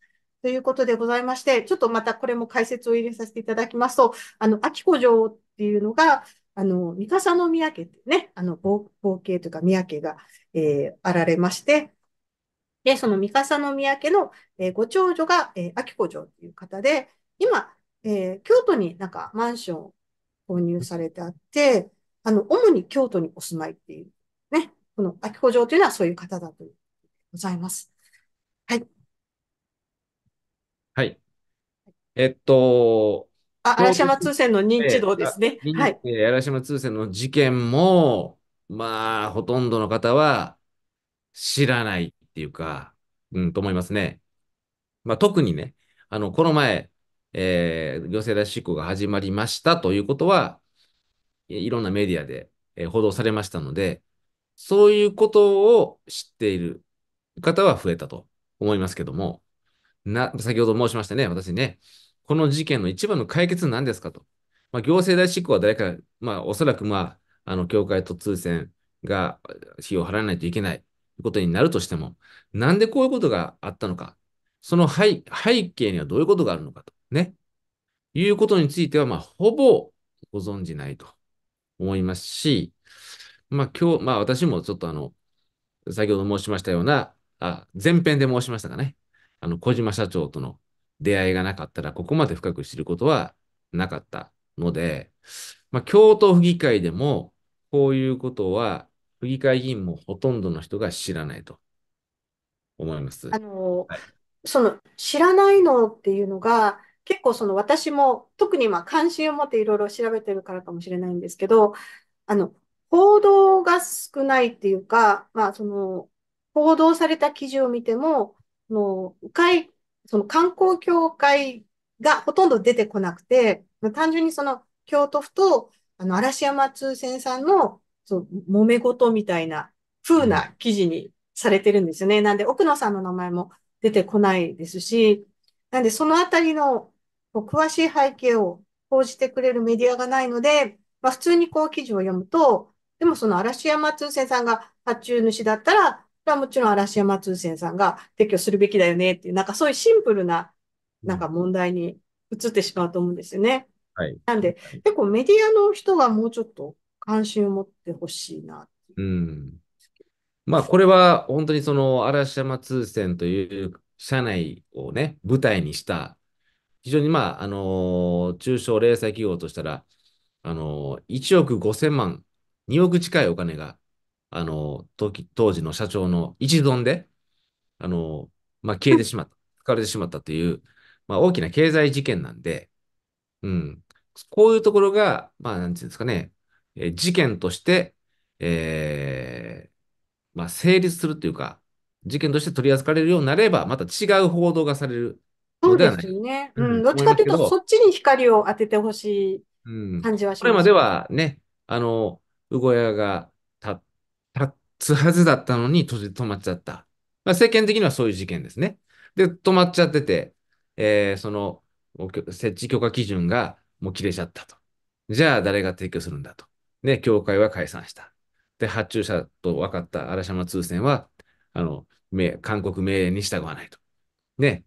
ということでございまして、ちょっとまたこれも解説を入れさせていただきますと、あの、秋子城っていうのが、あの、三笠宮家ってね、あの、冒険というか宮家が、えー、あられまして、で、その三笠宮家の、えー、ご長女が、えー、秋子城という方で、今、えー、京都になんかマンションを購入されてあって、あの、主に京都にお住まいっていう、ね、この秋子城というのはそういう方だというございます。はい。えっと、あ、嵐山通船の認知度ですね。はい。嵐山通船の事件も、まあ、ほとんどの方は知らないっていうか、うん、と思いますね。まあ、特にね、あの、この前、えー、行政代執行が始まりましたということは、いろんなメディアで、え報道されましたので、そういうことを知っている方は増えたと思いますけども、な、先ほど申しましたね、私ね、この事件の一番の解決なんですかと。まあ、行政代執行は誰か、まあ、おそらく、まあ、あの、教会と通選が費用を払わないといけないことになるとしても、なんでこういうことがあったのか、その背景にはどういうことがあるのかと、ね、いうことについては、まあ、ほぼご存じないと思いますし、まあ、今日、まあ、私もちょっとあの、先ほど申しましたような、あ前編で申しましたかね、あの、小島社長との出会いがなかったら、ここまで深く知ることはなかったので、まあ、京都府議会でも、こういうことは、府議会議員もほとんどの人が知らないと思います。あの、はい、その、知らないのっていうのが、結構その私も特に今関心を持っていろいろ調べてるからかもしれないんですけど、あの、報道が少ないっていうか、まあその、報道された記事を見ても、の、会、その観光協会がほとんど出てこなくて、単純にその京都府とあの嵐山通船さんのそ揉め事みたいな風な記事にされてるんですよね。なんで奥野さんの名前も出てこないですし、なんでそのあたりの詳しい背景を報じてくれるメディアがないので、まあ、普通にこう記事を読むと、でもその嵐山通船さんが発注主だったら、はもちろん嵐山通信さんが撤去するべきだよねっていう、なんかそういうシンプルな、なんか問題に移ってしまうと思うんですよね。はい。なんで、結構メディアの人はもうちょっと関心を持ってほしいな。うん。まあ、これは本当にその嵐山通船という社内をね、舞台にした、非常にまあ、あの中小零細企業としたら、あのー、1億5000万、2億近いお金があの、時当時の社長の一存で、あの、まあ、消えてしまった、疲れてしまったという、まあ、大きな経済事件なんで、うん、こういうところが、まあ、なんていうんですかね、えー、事件として、えー、まあ、成立するというか、事件として取り扱われるようになれば、また違う報道がされるそうですね。うん。どっちかというと、そっちに光を当ててほしい感じはします、うん。これまではね、あの、うごやがつはずだったのに途中で止まっちゃった。まあ、世間的にはそういう事件ですね。で、止まっちゃってて、えー、その設置許可基準がもう切れちゃったと。じゃあ誰が提供するんだと。ね、協会は解散した。で、発注者と分かった荒島通船は、あの、韓国命令に従わないと。ね、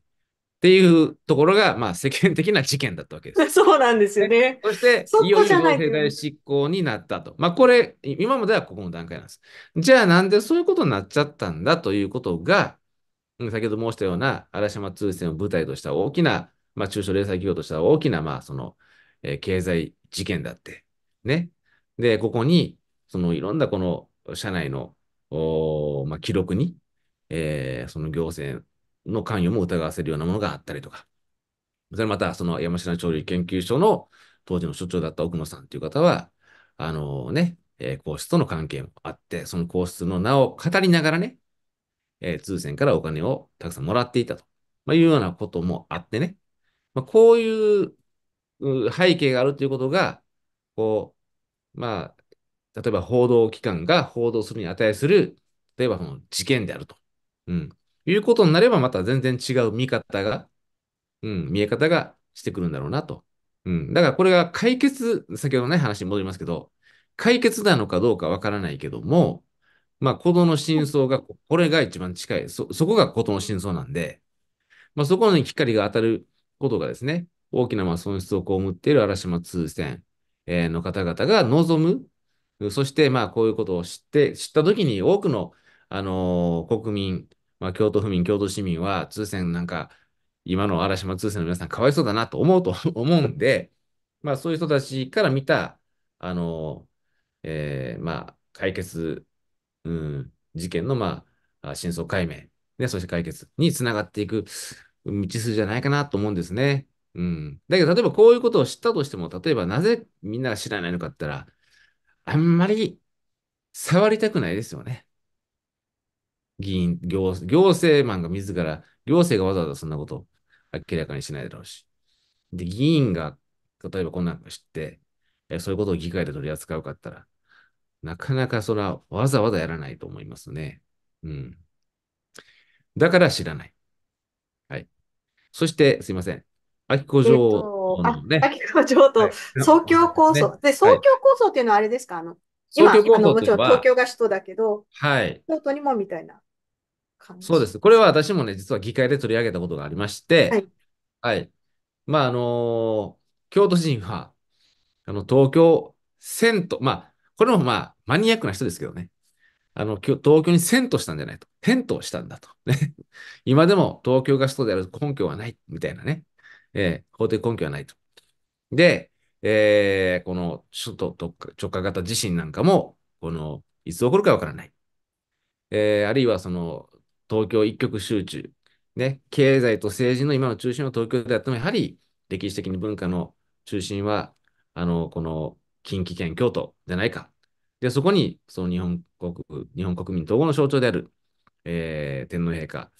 っていうところが、まあ、世間的な事件だったわけです。そうなんですよね。そして、いよいよ世代執行になったと。まあ、これ、今まではここの段階なんです。じゃあ、なんでそういうことになっちゃったんだということが、先ほど申したような、荒島通船を舞台とした大きな、まあ、中小零細企業とした大きな、まあ、その、えー、経済事件だって、ね。で、ここに、その、いろんなこの、社内の、おまあ、記録に、えー、その行政の関与も疑わせるようなものがあったりとか、それまた、その山科調理研究所の当時の所長だった奥野さんという方は、あのね、えー、皇室との関係もあって、その皇室の名を語りながらね、えー、通船からお金をたくさんもらっていたと、まあ、いうようなこともあってね、まあ、こういう背景があるということが、こう、まあ、例えば報道機関が報道するに値する、例えばその事件であると。うん。いうことになれば、また全然違う見方が、うん、見え方がしてくるんだろうなと。うん。だからこれが解決、先ほどのね、話に戻りますけど、解決なのかどうかわからないけども、まあ、ことの真相が、これが一番近い、そ、そこがことの真相なんで、まあ、そこに光が当たることがですね、大きなまあ損失を被っている荒島通船の方々が望む、そしてまあこういうことを知って、知ったときに多くの、あのー、国民、まあ、京都府民、京都市民は、通船なんか、今の嵐山通船の皆さん、かわいそうだなと思うと 思うんで、まあ、そういう人たちから見た、あの、えー、まあ、解決、うん、事件の、まあ、真相解明、ね、そして解決につながっていく道筋じゃないかなと思うんですね。うん。だけど、例えばこういうことを知ったとしても、例えばなぜみんなが知らないのかって言ったら、あんまり触りたくないですよね。議員、行行政マンが自ら、行政がわざわざそんなことを明らかにしないだろうし。で、議員が、例えばこんなの知って、そういうことを議会で取り扱うかったら、なかなかそれはわざわざやらないと思いますね。うん。だから知らない。はい。そして、すいません。秋子うと。のね。秋子ょうと総教構想。はい、で、総教構想っていうのはあれですか、あの、今、あのもちろん東京が首都だけど、はい、京都にもみたいな。感じそうです。これは私もね、実は議会で取り上げたことがありまして、はい。はい。まあ、あのー、京都人は、あの、東京、遷都、まあ、これもまあ、マニアックな人ですけどね。あの、東京に遷都したんじゃないと。転倒したんだと。ね 今でも東京が首都である根拠はない、みたいなね。えー、法的根拠はないと。で、えー、この首都直下型地震なんかも、この、いつ起こるかわからない。えー、あるいはその、東京一極集中、ね、経済と政治の今の中心は東京であっても、やはり歴史的に文化の中心は、あの、この近畿圏京都じゃないか。で、そこに、その日本国、日本国民統合の象徴である、えー、天皇陛下。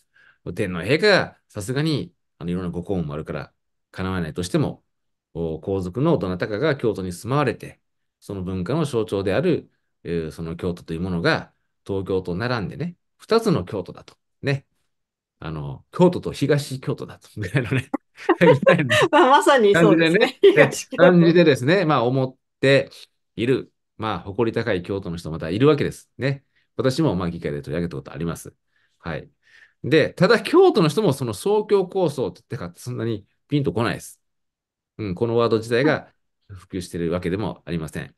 天皇陛下がさすがに、あの、いろんなご公務もあるから、叶わないとしても、皇族のどなたかが京都に住まわれて、その文化の象徴である、えー、その京都というものが、東京と並んでね、二つの京都だと。ね、あの、京都と東京都だと、ぐらいのね まあ、まさにそうですね。感じで ですね、まあ思っている、まあ誇り高い京都の人またいるわけです。ね。私もまあ議会で取り上げたことあります。はい。で、ただ京都の人もその総業構想ってか、そんなにピンとこないです。うん、このワード自体が普及してるわけでもありません。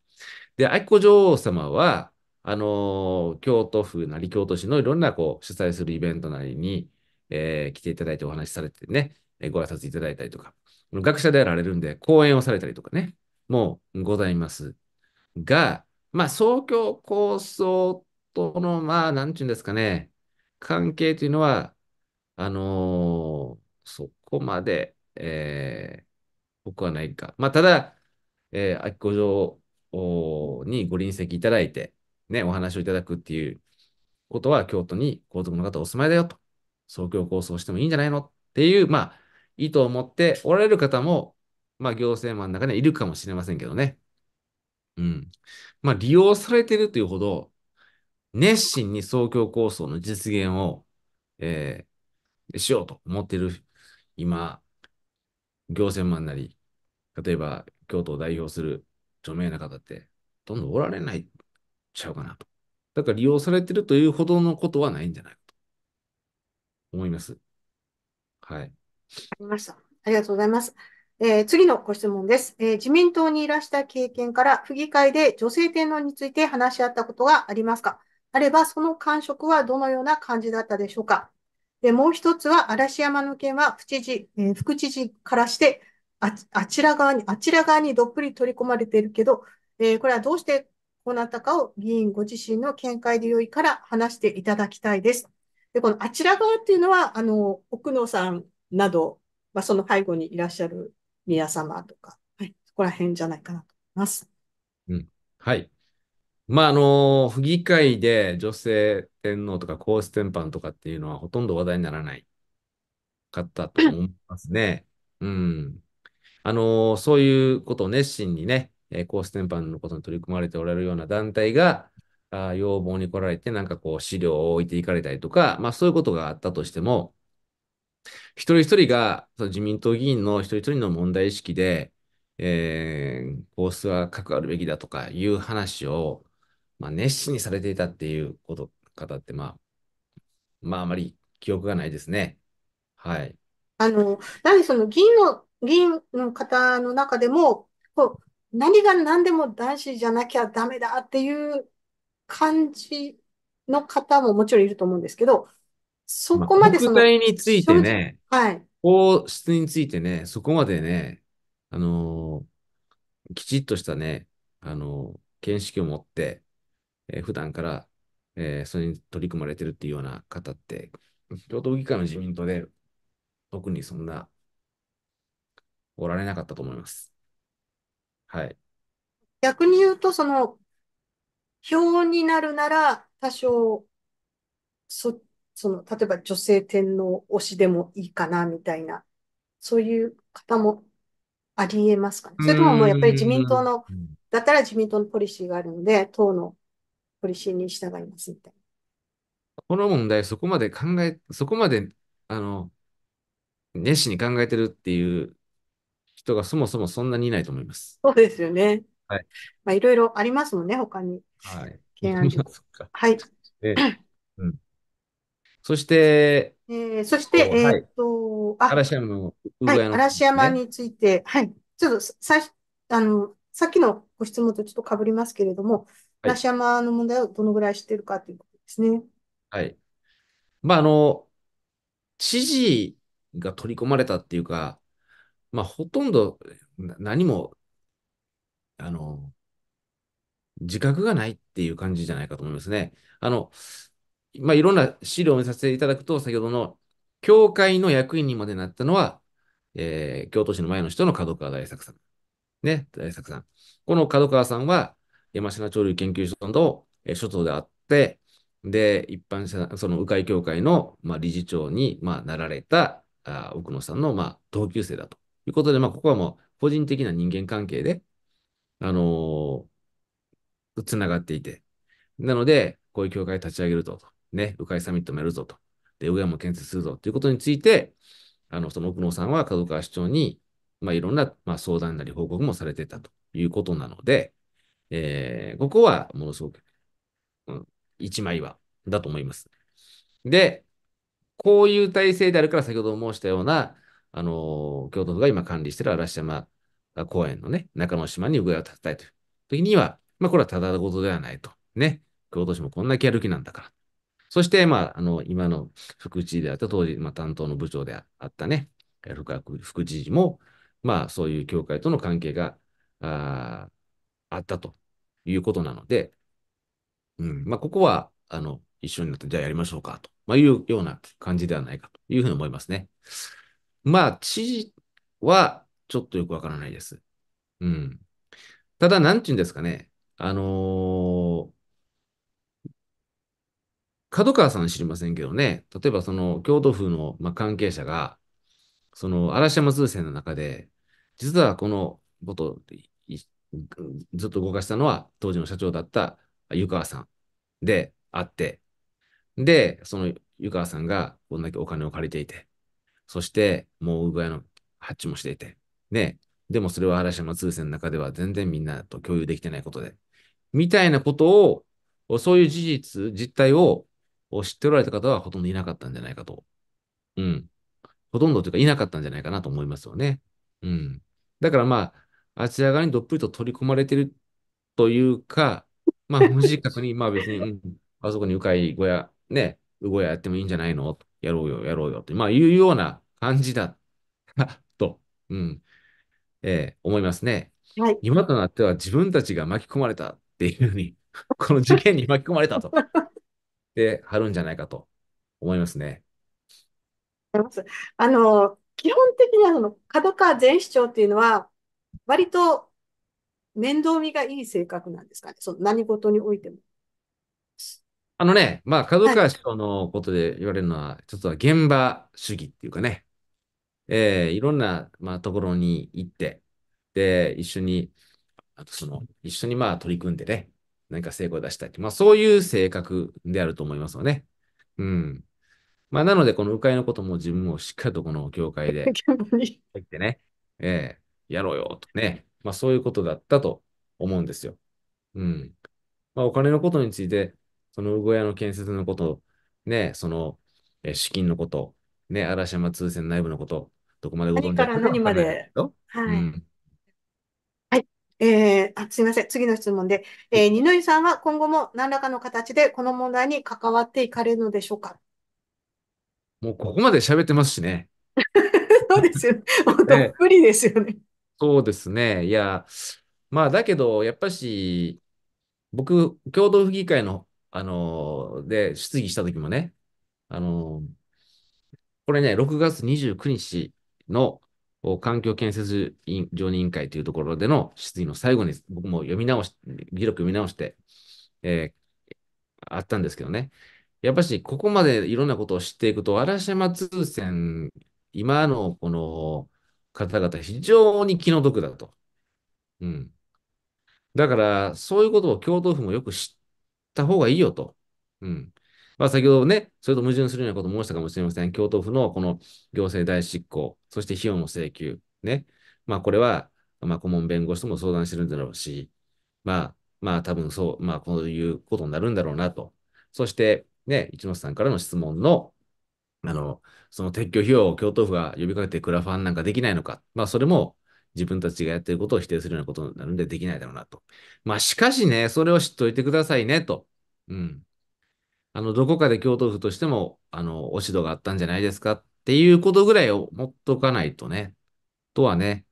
で、愛子女王様は、あの、京都府なり京都市のいろんなこう主催するイベントなりに、えー、来ていただいてお話しされてね、えー、ご挨拶いただいたりとか、学者であられるんで講演をされたりとかね、もうございます。が、まあ、総業構想との、まあ、なんていうんですかね、関係というのは、あのー、そこまで、えー、僕はないか。まあ、ただ、えー、秋子城にご臨席いただいて、ね、お話をいただくっていうことは、京都に皇族の方お住まいだよと、総教構想してもいいんじゃないのっていう、まあ、意図を持っておられる方も、まあ、行政マンの中にはいるかもしれませんけどね。うん。まあ、利用されてるというほど、熱心に総教構想の実現を、えー、しようと思っている、今、行政マンなり、例えば、京都を代表する著名な方って、どんどんおられないちゃうかなと。だから利用されてるというほどのことはないんじゃないかと思います。はい。ありました。ありがとうございます。えー、次のご質問です、えー、自民党にいらした経験から府議会で女性天皇について話し合ったことはありますかあれば、その感触はどのような感じだったでしょうかで、もう一つは、嵐山の件は、府知事、えー、副知事からしてあ、あちら側に、あちら側にどっぷり取り込まれているけど、えー、これはどうしてこうなったかを議員ご自身の見解でよいから話していただきたいです。で、このあちら側っていうのは、あの、奥野さんなど、まあ、その背後にいらっしゃる皆様とか、はい、そこら辺じゃないかなと思います。うん。はい。まあ、あの、府議会で女性天皇とか皇室天藩とかっていうのはほとんど話題にならないかったと思いますね。うん。あの、そういうことを熱心にね、えー、コース転販のことに取り組まれておられるような団体が、あ要望に来られて、なんかこう資料を置いていかれたりとか、まあそういうことがあったとしても、一人一人がその自民党議員の一人一人の問題意識で、えー、コースは核あるべきだとかいう話を、まあ、熱心にされていたっていうこと方って、まあ、まああまり記憶がないですね。はい。あの、やはりその議員の、議員の方の中でも、こう、何が何でも男子じゃなきゃダメだっていう感じの方ももちろんいると思うんですけど、そこまでその。まあ、についてね、はい。皇室についてね、そこまでね、あのー、きちっとしたね、あのー、見識を持って、えー、普段から、えー、それに取り組まれてるっていうような方って、京都議会の自民党で、特にそんな、おられなかったと思います。はい。逆に言うと、その、表になるなら、多少、そ、その、例えば女性天皇推しでもいいかな、みたいな、そういう方もありえますかね。それとももうやっぱり自民党の、だったら自民党のポリシーがあるので、党のポリシーに従いますみたいな。この問題、そこまで考え、そこまで、あの、熱心に考えてるっていう人がそもそもそんなにいないと思います。そうですよね。はい。まあ、いろいろありますもんね、他に。はい。懸案 はい。えー、うん。そして、えー、そして、えー、っと、はい、嵐山の、はい、嵐山について、はい。ちょっとさ、あの、さっきのご質問とちょっと被りますけれども、嵐山の問題をどのぐらい知ってるかということですね。はい。まあ、あの、知事が取り込まれたっていうか、まあ、ほとんど何も、あの、自覚がないっていう感じじゃないかと思いますね。あの、まあ、いろんな資料を見させていただくと、先ほどの教会の役員にまでなったのは、えー、京都市の前の人の角川大作さん。ね、大作さん。この角川さんは、山科鳥類研究所の、えー、所長であって、で、一般社、その鵜飼協会の、まあ、理事長に、まあ、なられたあ奥野さんの、まあ、同級生だということで、まあ、ここはもう個人的な人間関係で、あのー、つながっていて。なので、こういう協会立ち上げるぞと。ね、うかいサミットもやるぞと。で、上も建設するぞということについて、あの、その奥野さんは角川市長に、まあ、いろんな、まあ、相談なり報告もされてたということなので、えー、ここはものすごく、うん、一枚はだと思います。で、こういう体制であるから先ほど申したような、あの、京都府が今管理している嵐山公園のね、中の島に具合を立てたいという時には、まあ、これはただごとではないと。ね。京都市もこんな気やる気なんだから。そして、まあ、あの、今の副知事であった、当時、まあ、担当の部長であったね、深く副知事も、まあ、そういう協会との関係が、ああったということなので、うん、まあ、ここは、あの、一緒になって、じゃあやりましょうか、と、まあ、いうような感じではないかというふうに思いますね。まあ、知事はちょっとよくわからないです。うん。ただ、なんて言うんですかね。あのー、角川さん知りませんけどね、例えばその京都府の、まあ、関係者が、その嵐山通船の中で、実はこのことずっと動かしたのは当時の社長だった湯川さんであって、で、その湯川さんがこんだけお金を借りていて、そして、もうウブヤの発注もしていて。ね。でもそれは嵐山通線の中では全然みんなと共有できてないことで。みたいなことを、そういう事実、実態を知っておられた方はほとんどいなかったんじゃないかと。うん。ほとんどというかいなかったんじゃないかなと思いますよね。うん。だからまあ、あちら側にどっぷりと取り込まれてるというか、まあ、無自覚に、まあ別に、うん、あそこにうかい小屋、ね、うごややってもいいんじゃないのとやろうよ、やろうよって、まあ、いうような感じだ、と、うん、えー、思いますね。はい、今となっては自分たちが巻き込まれたっていうふうに、この事件に巻き込まれたと、で、はるんじゃないかと思いますね。あの、基本的にはの、角川前市長っていうのは、割と面倒見がいい性格なんですかね。その何事においても。あのね、まあ、角川市長のことで言われるのは、ちょっと現場主義っていうかね、えー、いろんな、まあ、ところに行って、で、一緒に、あとその、一緒にまあ取り組んでね、何か成功を出したいって、まあそういう性格であると思いますよね。うん。まあなので、この鵜飼のことも自分もしっかりとこの業界で 入ってね、えー、やろうよとね、まあそういうことだったと思うんですよ。うん。まあお金のことについて、その小屋の建設のこと、ね、その、え資金のこと、ね、嵐山通船内部のこと、どこまでご存知から何まで。はい。うんえー、あ、すみません。次の質問で。えー、二之井さんは今後も何らかの形でこの問題に関わっていかれるのでしょうかもうここまで喋ってますしね。そうですよね。当、うどですよね。そうですね。いや、まあだけど、やっぱし、僕、共同府議会のあの、で、質疑した時もね、あの、これね、6月29日の環境建設常任委員会というところでの質疑の最後に僕も読み直し、議論、読み直して、えー、あったんですけどね。やっぱし、ここまでいろんなことを知っていくと、嵐山通船、今のこの方々、非常に気の毒だと。うん。だから、そういうことを京都府もよく知った方がいいよと。うん。まあ、先ほどね、それと矛盾するようなことを申したかもしれません。京都府のこの行政代執行、そして費用の請求。ね。まあ、これは、まあ、顧問弁護士とも相談してるんだろうし、まあ、まあ、多分そう、まあ、こういうことになるんだろうなと。そして、ね、一ノ瀬さんからの質問の、あの、その撤去費用を京都府が呼びかけてクラファンなんかできないのか。まあ、それも、自分たちがやってることを否定するようなことになるんでできないだろうなと。まあしかしね、それを知っといてくださいねと。うん。あの、どこかで京都府としても、あの、お指導があったんじゃないですかっていうことぐらいを持っとかないとね、とはね、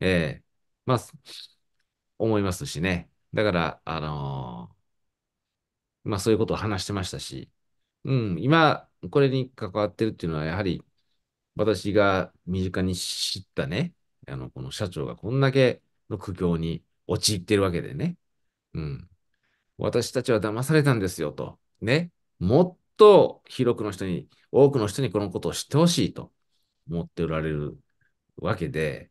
ええー、まあ、思いますしね。だから、あのー、まあそういうことを話してましたし、うん、今、これに関わってるっていうのは、やはり、私が身近に知ったね、あの、この社長がこんだけの苦境に陥ってるわけでね。うん。私たちは騙されたんですよと。ね。もっと広くの人に、多くの人にこのことを知ってほしいと思っておられるわけで、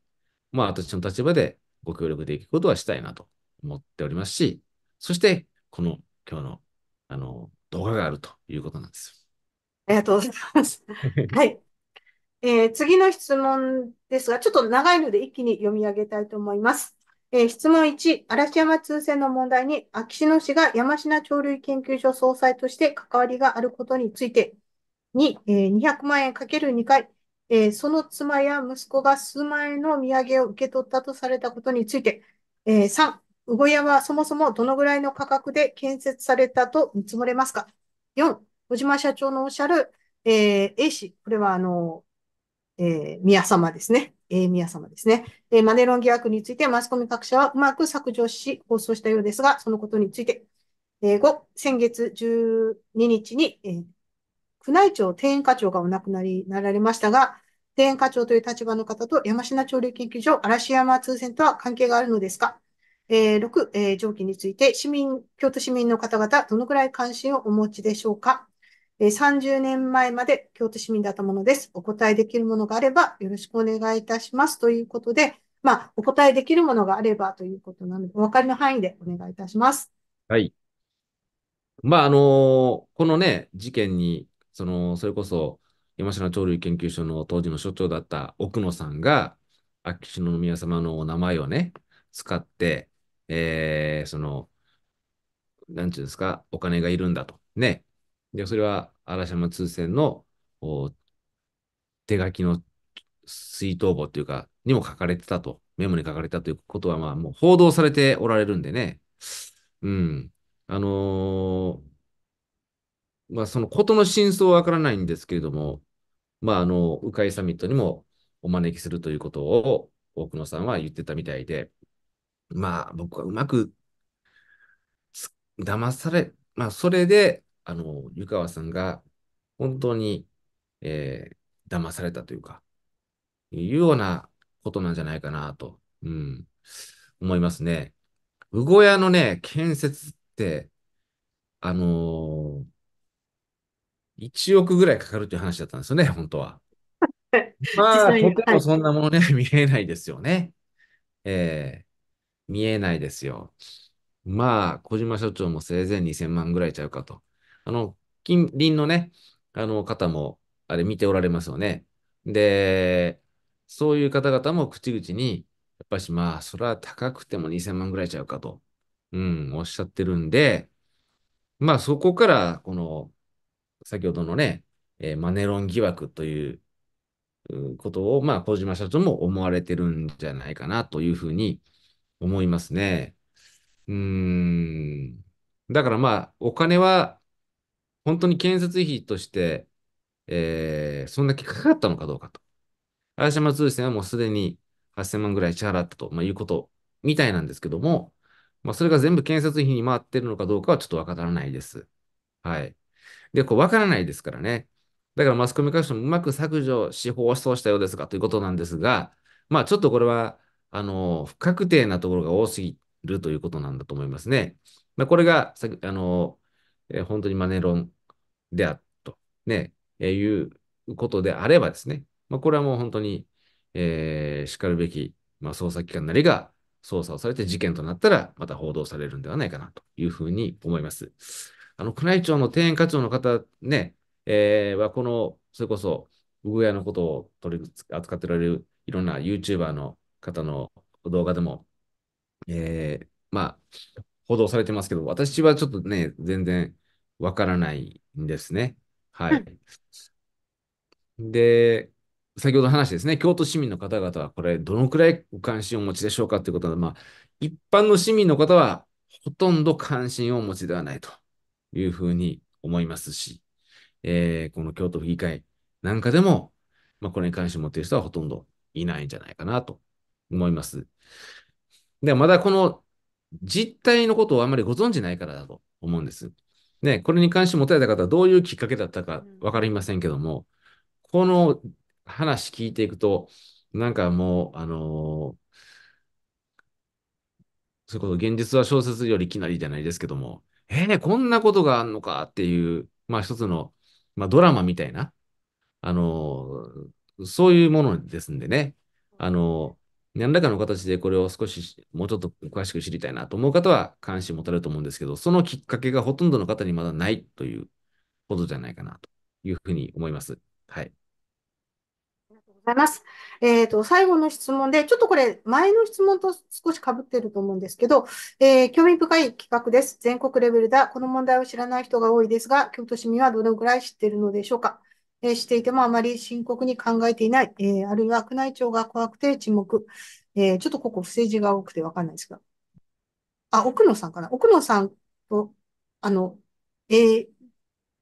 まあ、私の立場でご協力できることはしたいなと思っておりますし、そして、この今日のあの動画があるということなんです。ありがとうございます。はい。えー、次の質問ですが、ちょっと長いので一気に読み上げたいと思います。えー、質問1、嵐山通船の問題に、秋篠氏が山科鳥類研究所総裁として関わりがあることについて、2、えー、200万円かける2回、えー、その妻や息子が数万円の土産を受け取ったとされたことについて、えー、3、魚屋はそもそもどのぐらいの価格で建設されたと見積もれますか ?4、小島社長のおっしゃる、えー、A 氏、これはあの、えー、宮様ですね。えー、宮様ですね。えー、マネロン疑惑についてマスコミ各社はうまく削除し放送したようですが、そのことについて、えー、5、先月12日に、えー、宮内庁庭園課長がお亡くなりになられましたが、庭園課長という立場の方と山科調理研究所嵐山通船とは関係があるのですかえー、6、えー、上記について市民、京都市民の方々、どのくらい関心をお持ちでしょうかえー、30年前まで京都市民だったものです。お答えできるものがあればよろしくお願いいたします。ということで、まあ、お答えできるものがあればということなので、お分かりの範囲でお願いいたします。はい。まあ、あのー、このね、事件に、その、それこそ、山科鳥類研究所の当時の所長だった奥野さんが、秋篠宮様のお名前をね、使って、えー、その、なんちゅうんですか、お金がいるんだと。ね。で、それは嵐山通船の手書きの水筒簿というか、にも書かれてたと、メモに書かれたということは、まあ、もう報道されておられるんでね。うん。あのー、まあ、そのことの真相はわからないんですけれども、まあ、あの、鵜飼サミットにもお招きするということを、大久野さんは言ってたみたいで、まあ、僕はうまく、騙され、まあ、それで、あの、湯川さんが本当に、えー、騙されたというか、いうようなことなんじゃないかなと、うん、思いますね。魚屋のね、建設って、あのー、1億ぐらいかかるという話だったんですよね、本当は。まあ、とてもそんなものね、見えないですよね。えー、見えないですよ。まあ、小島所長も生前2000万ぐらいちゃうかと。あの、近隣のね、あの方も、あれ見ておられますよね。で、そういう方々も口々に、やっぱしまあ、それは高くても2000万ぐらいちゃうかと、うん、おっしゃってるんで、まあそこから、この、先ほどのね、えー、マネロン疑惑ということを、まあ、小島社長も思われてるんじゃないかなというふうに思いますね。うん。だからまあ、お金は本当に建設費として、えー、そんだけかかったのかどうかと。荒島通信はもうすでに8000万ぐらい支払ったと、まあ、いうことみたいなんですけども、まあ、それが全部建設費に回ってるのかどうかはちょっとわからないです。はい。で、こう、わからないですからね。だからマスコミ各社もうまく削除し放送したようですがということなんですが、まあちょっとこれは、あの、不確定なところが多すぎるということなんだと思いますね。まあ、これが、あの、え本当にマネロンであると、ね、えいうことであればですね、まあ、これはもう本当に、えー、しかるべき、まあ、捜査機関なりが捜査をされて事件となったら、また報道されるんではないかなというふうに思います。あの、宮内庁の庭園課長の方ね、えー、はこの、それこそ、産やのことを取り扱ってられるいろんな YouTuber の方の動画でも、えー、まあ、報道されてますけど、私はちょっとね、全然、わからないんですね。はい。で、先ほど話ですね、京都市民の方々はこれ、どのくらい関心をお持ちでしょうかということで、まあ、一般の市民の方はほとんど関心をお持ちではないというふうに思いますし、えー、この京都府議会なんかでも、まあ、これに関心を持っている人はほとんどいないんじゃないかなと思います。で、まだこの実態のことをあまりご存じないからだと思うんです。ね、これに関して持たれた方はどういうきっかけだったか分かりませんけども、この話聞いていくと、なんかもう、あのそれこそ現実は小説よりきなりじゃないですけども、えー、こんなことがあんのかっていう、まあ一つの、まあ、ドラマみたいな、あのそういうものですんでね、あの何らかの形でこれを少し、もうちょっと詳しく知りたいなと思う方は関心持たれると思うんですけど、そのきっかけがほとんどの方にまだないということじゃないかなというふうに思います。はい。ありがとうございます。えっ、ー、と、最後の質問で、ちょっとこれ、前の質問と少しかぶってると思うんですけど、えー、興味深い企画です。全国レベルだ。この問題を知らない人が多いですが、京都市民はどのぐらい知っているのでしょうか。していてもあまり深刻に考えていない、えあるいは宮内庁が怖くて沈黙、えちょっとここ不正事が多くてわかんないですが。あ、奥野さんかな奥野さんと、あの、えー、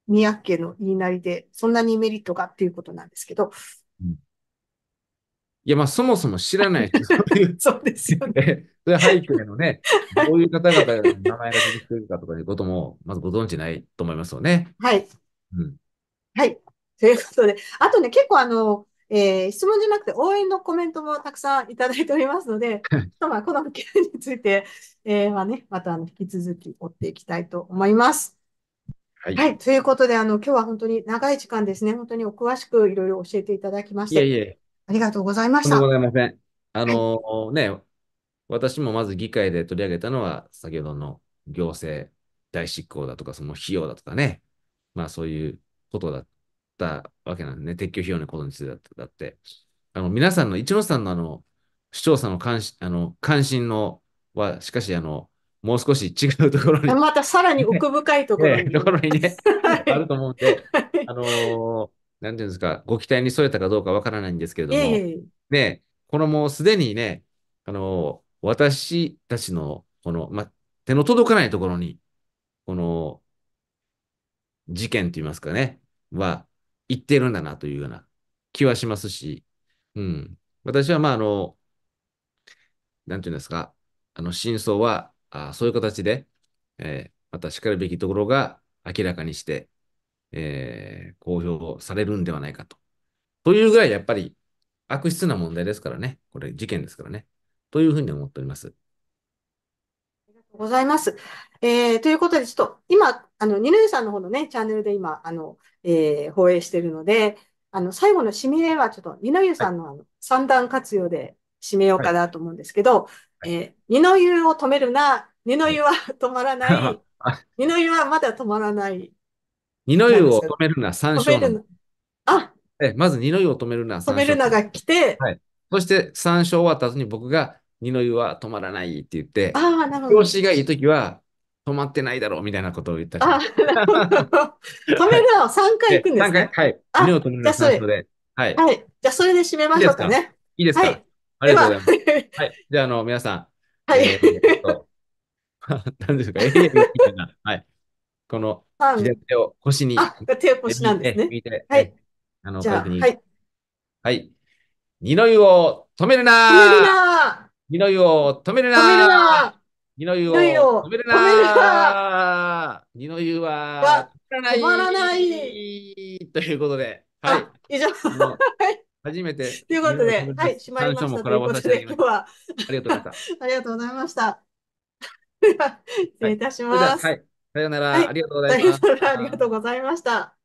宮家の言いなりで、そんなにメリットがっていうことなんですけど。うんいや、まあ、そもそも知らない。そうですよね。それ背景のね、どういう方々の名前が出てくるかとかいうことも、まずご存知ないと思いますよね。はい。うん。はい。ということで、あとね、結構あの、えー、質問じゃなくて応援のコメントもたくさんいただいておりますので、とまあこの件について、えー、まあね、またあの引き続き追っていきたいと思います。はい、はい、ということで、あの、今日は本当に長い時間ですね、本当にお詳しくいろいろ教えていただきまして、いえいえありがとうございました。ございません。あのーね、私もまず議会で取り上げたのは、先ほどの行政大執行だとか、その費用だとかね、まあそういうことだったわけなんでね、撤去費用のことについてだって。あの皆さんの、一ノ瀬さんのあの視聴者の関あの関心のは、しかしあの、もう少し違うところに。またさらに奥深いところに。ね、ところにね、あると思うんで、あのー、なんていうんですか、ご期待に添えたかどうかわからないんですけれども、えー、ね、このもうすでにね、あのー、私たちの、この、ま、手の届かないところに、この、事件といいますかね、は、言ってるんだなというような気はしますし、うん。私は、まあ、あの、なんていうんですか、あの、真相は、あそういう形で、えー、またしかるべきところが明らかにして、えー、公表されるんではないかと。というぐらい、やっぱり悪質な問題ですからね。これ、事件ですからね。というふうに思っております。ございます。えー、ということで、ちょっと今、あの、二湯さんの方のね、チャンネルで今、あの、えー、放映しているので、あの、最後の締めは、ちょっと二湯さんのあの三段活用で締めようかなと思うんですけど、はい、えー、二の湯を止めるな、二の湯は止まらない、二の湯はまだ止まらない。二の湯を止めるな、三章。止あえまず二の湯を止めるな、止めるなが来て、はい、そして三章終わった後に僕が、二の湯は止まらないって言って、あなるほど調子がいい時は止まってないだろうみたいなことを言ったあ、止めるの3回行くんですね。回、はい。二を止めるの3度で。はい。はい。じゃあそれで締めましょうかね。いいですか、はい、ありがとうございます。はい。じゃあ、あの、皆さん。はい。何ですか、はい。この手を腰に。あ、手を腰なんですね。はい。あの、じゃあ、はい。はい。二の湯を止めるな二の湯な二の湯を止めるな二の湯を止めるな二の湯は止まらないということで、はい。以上。初めて。ということで、はい、しまいました。ということで、今日は。ありがとうございました。ありがとうございました。失礼いたします。はい。さようなら。ありがとうございました。ありがとうございました。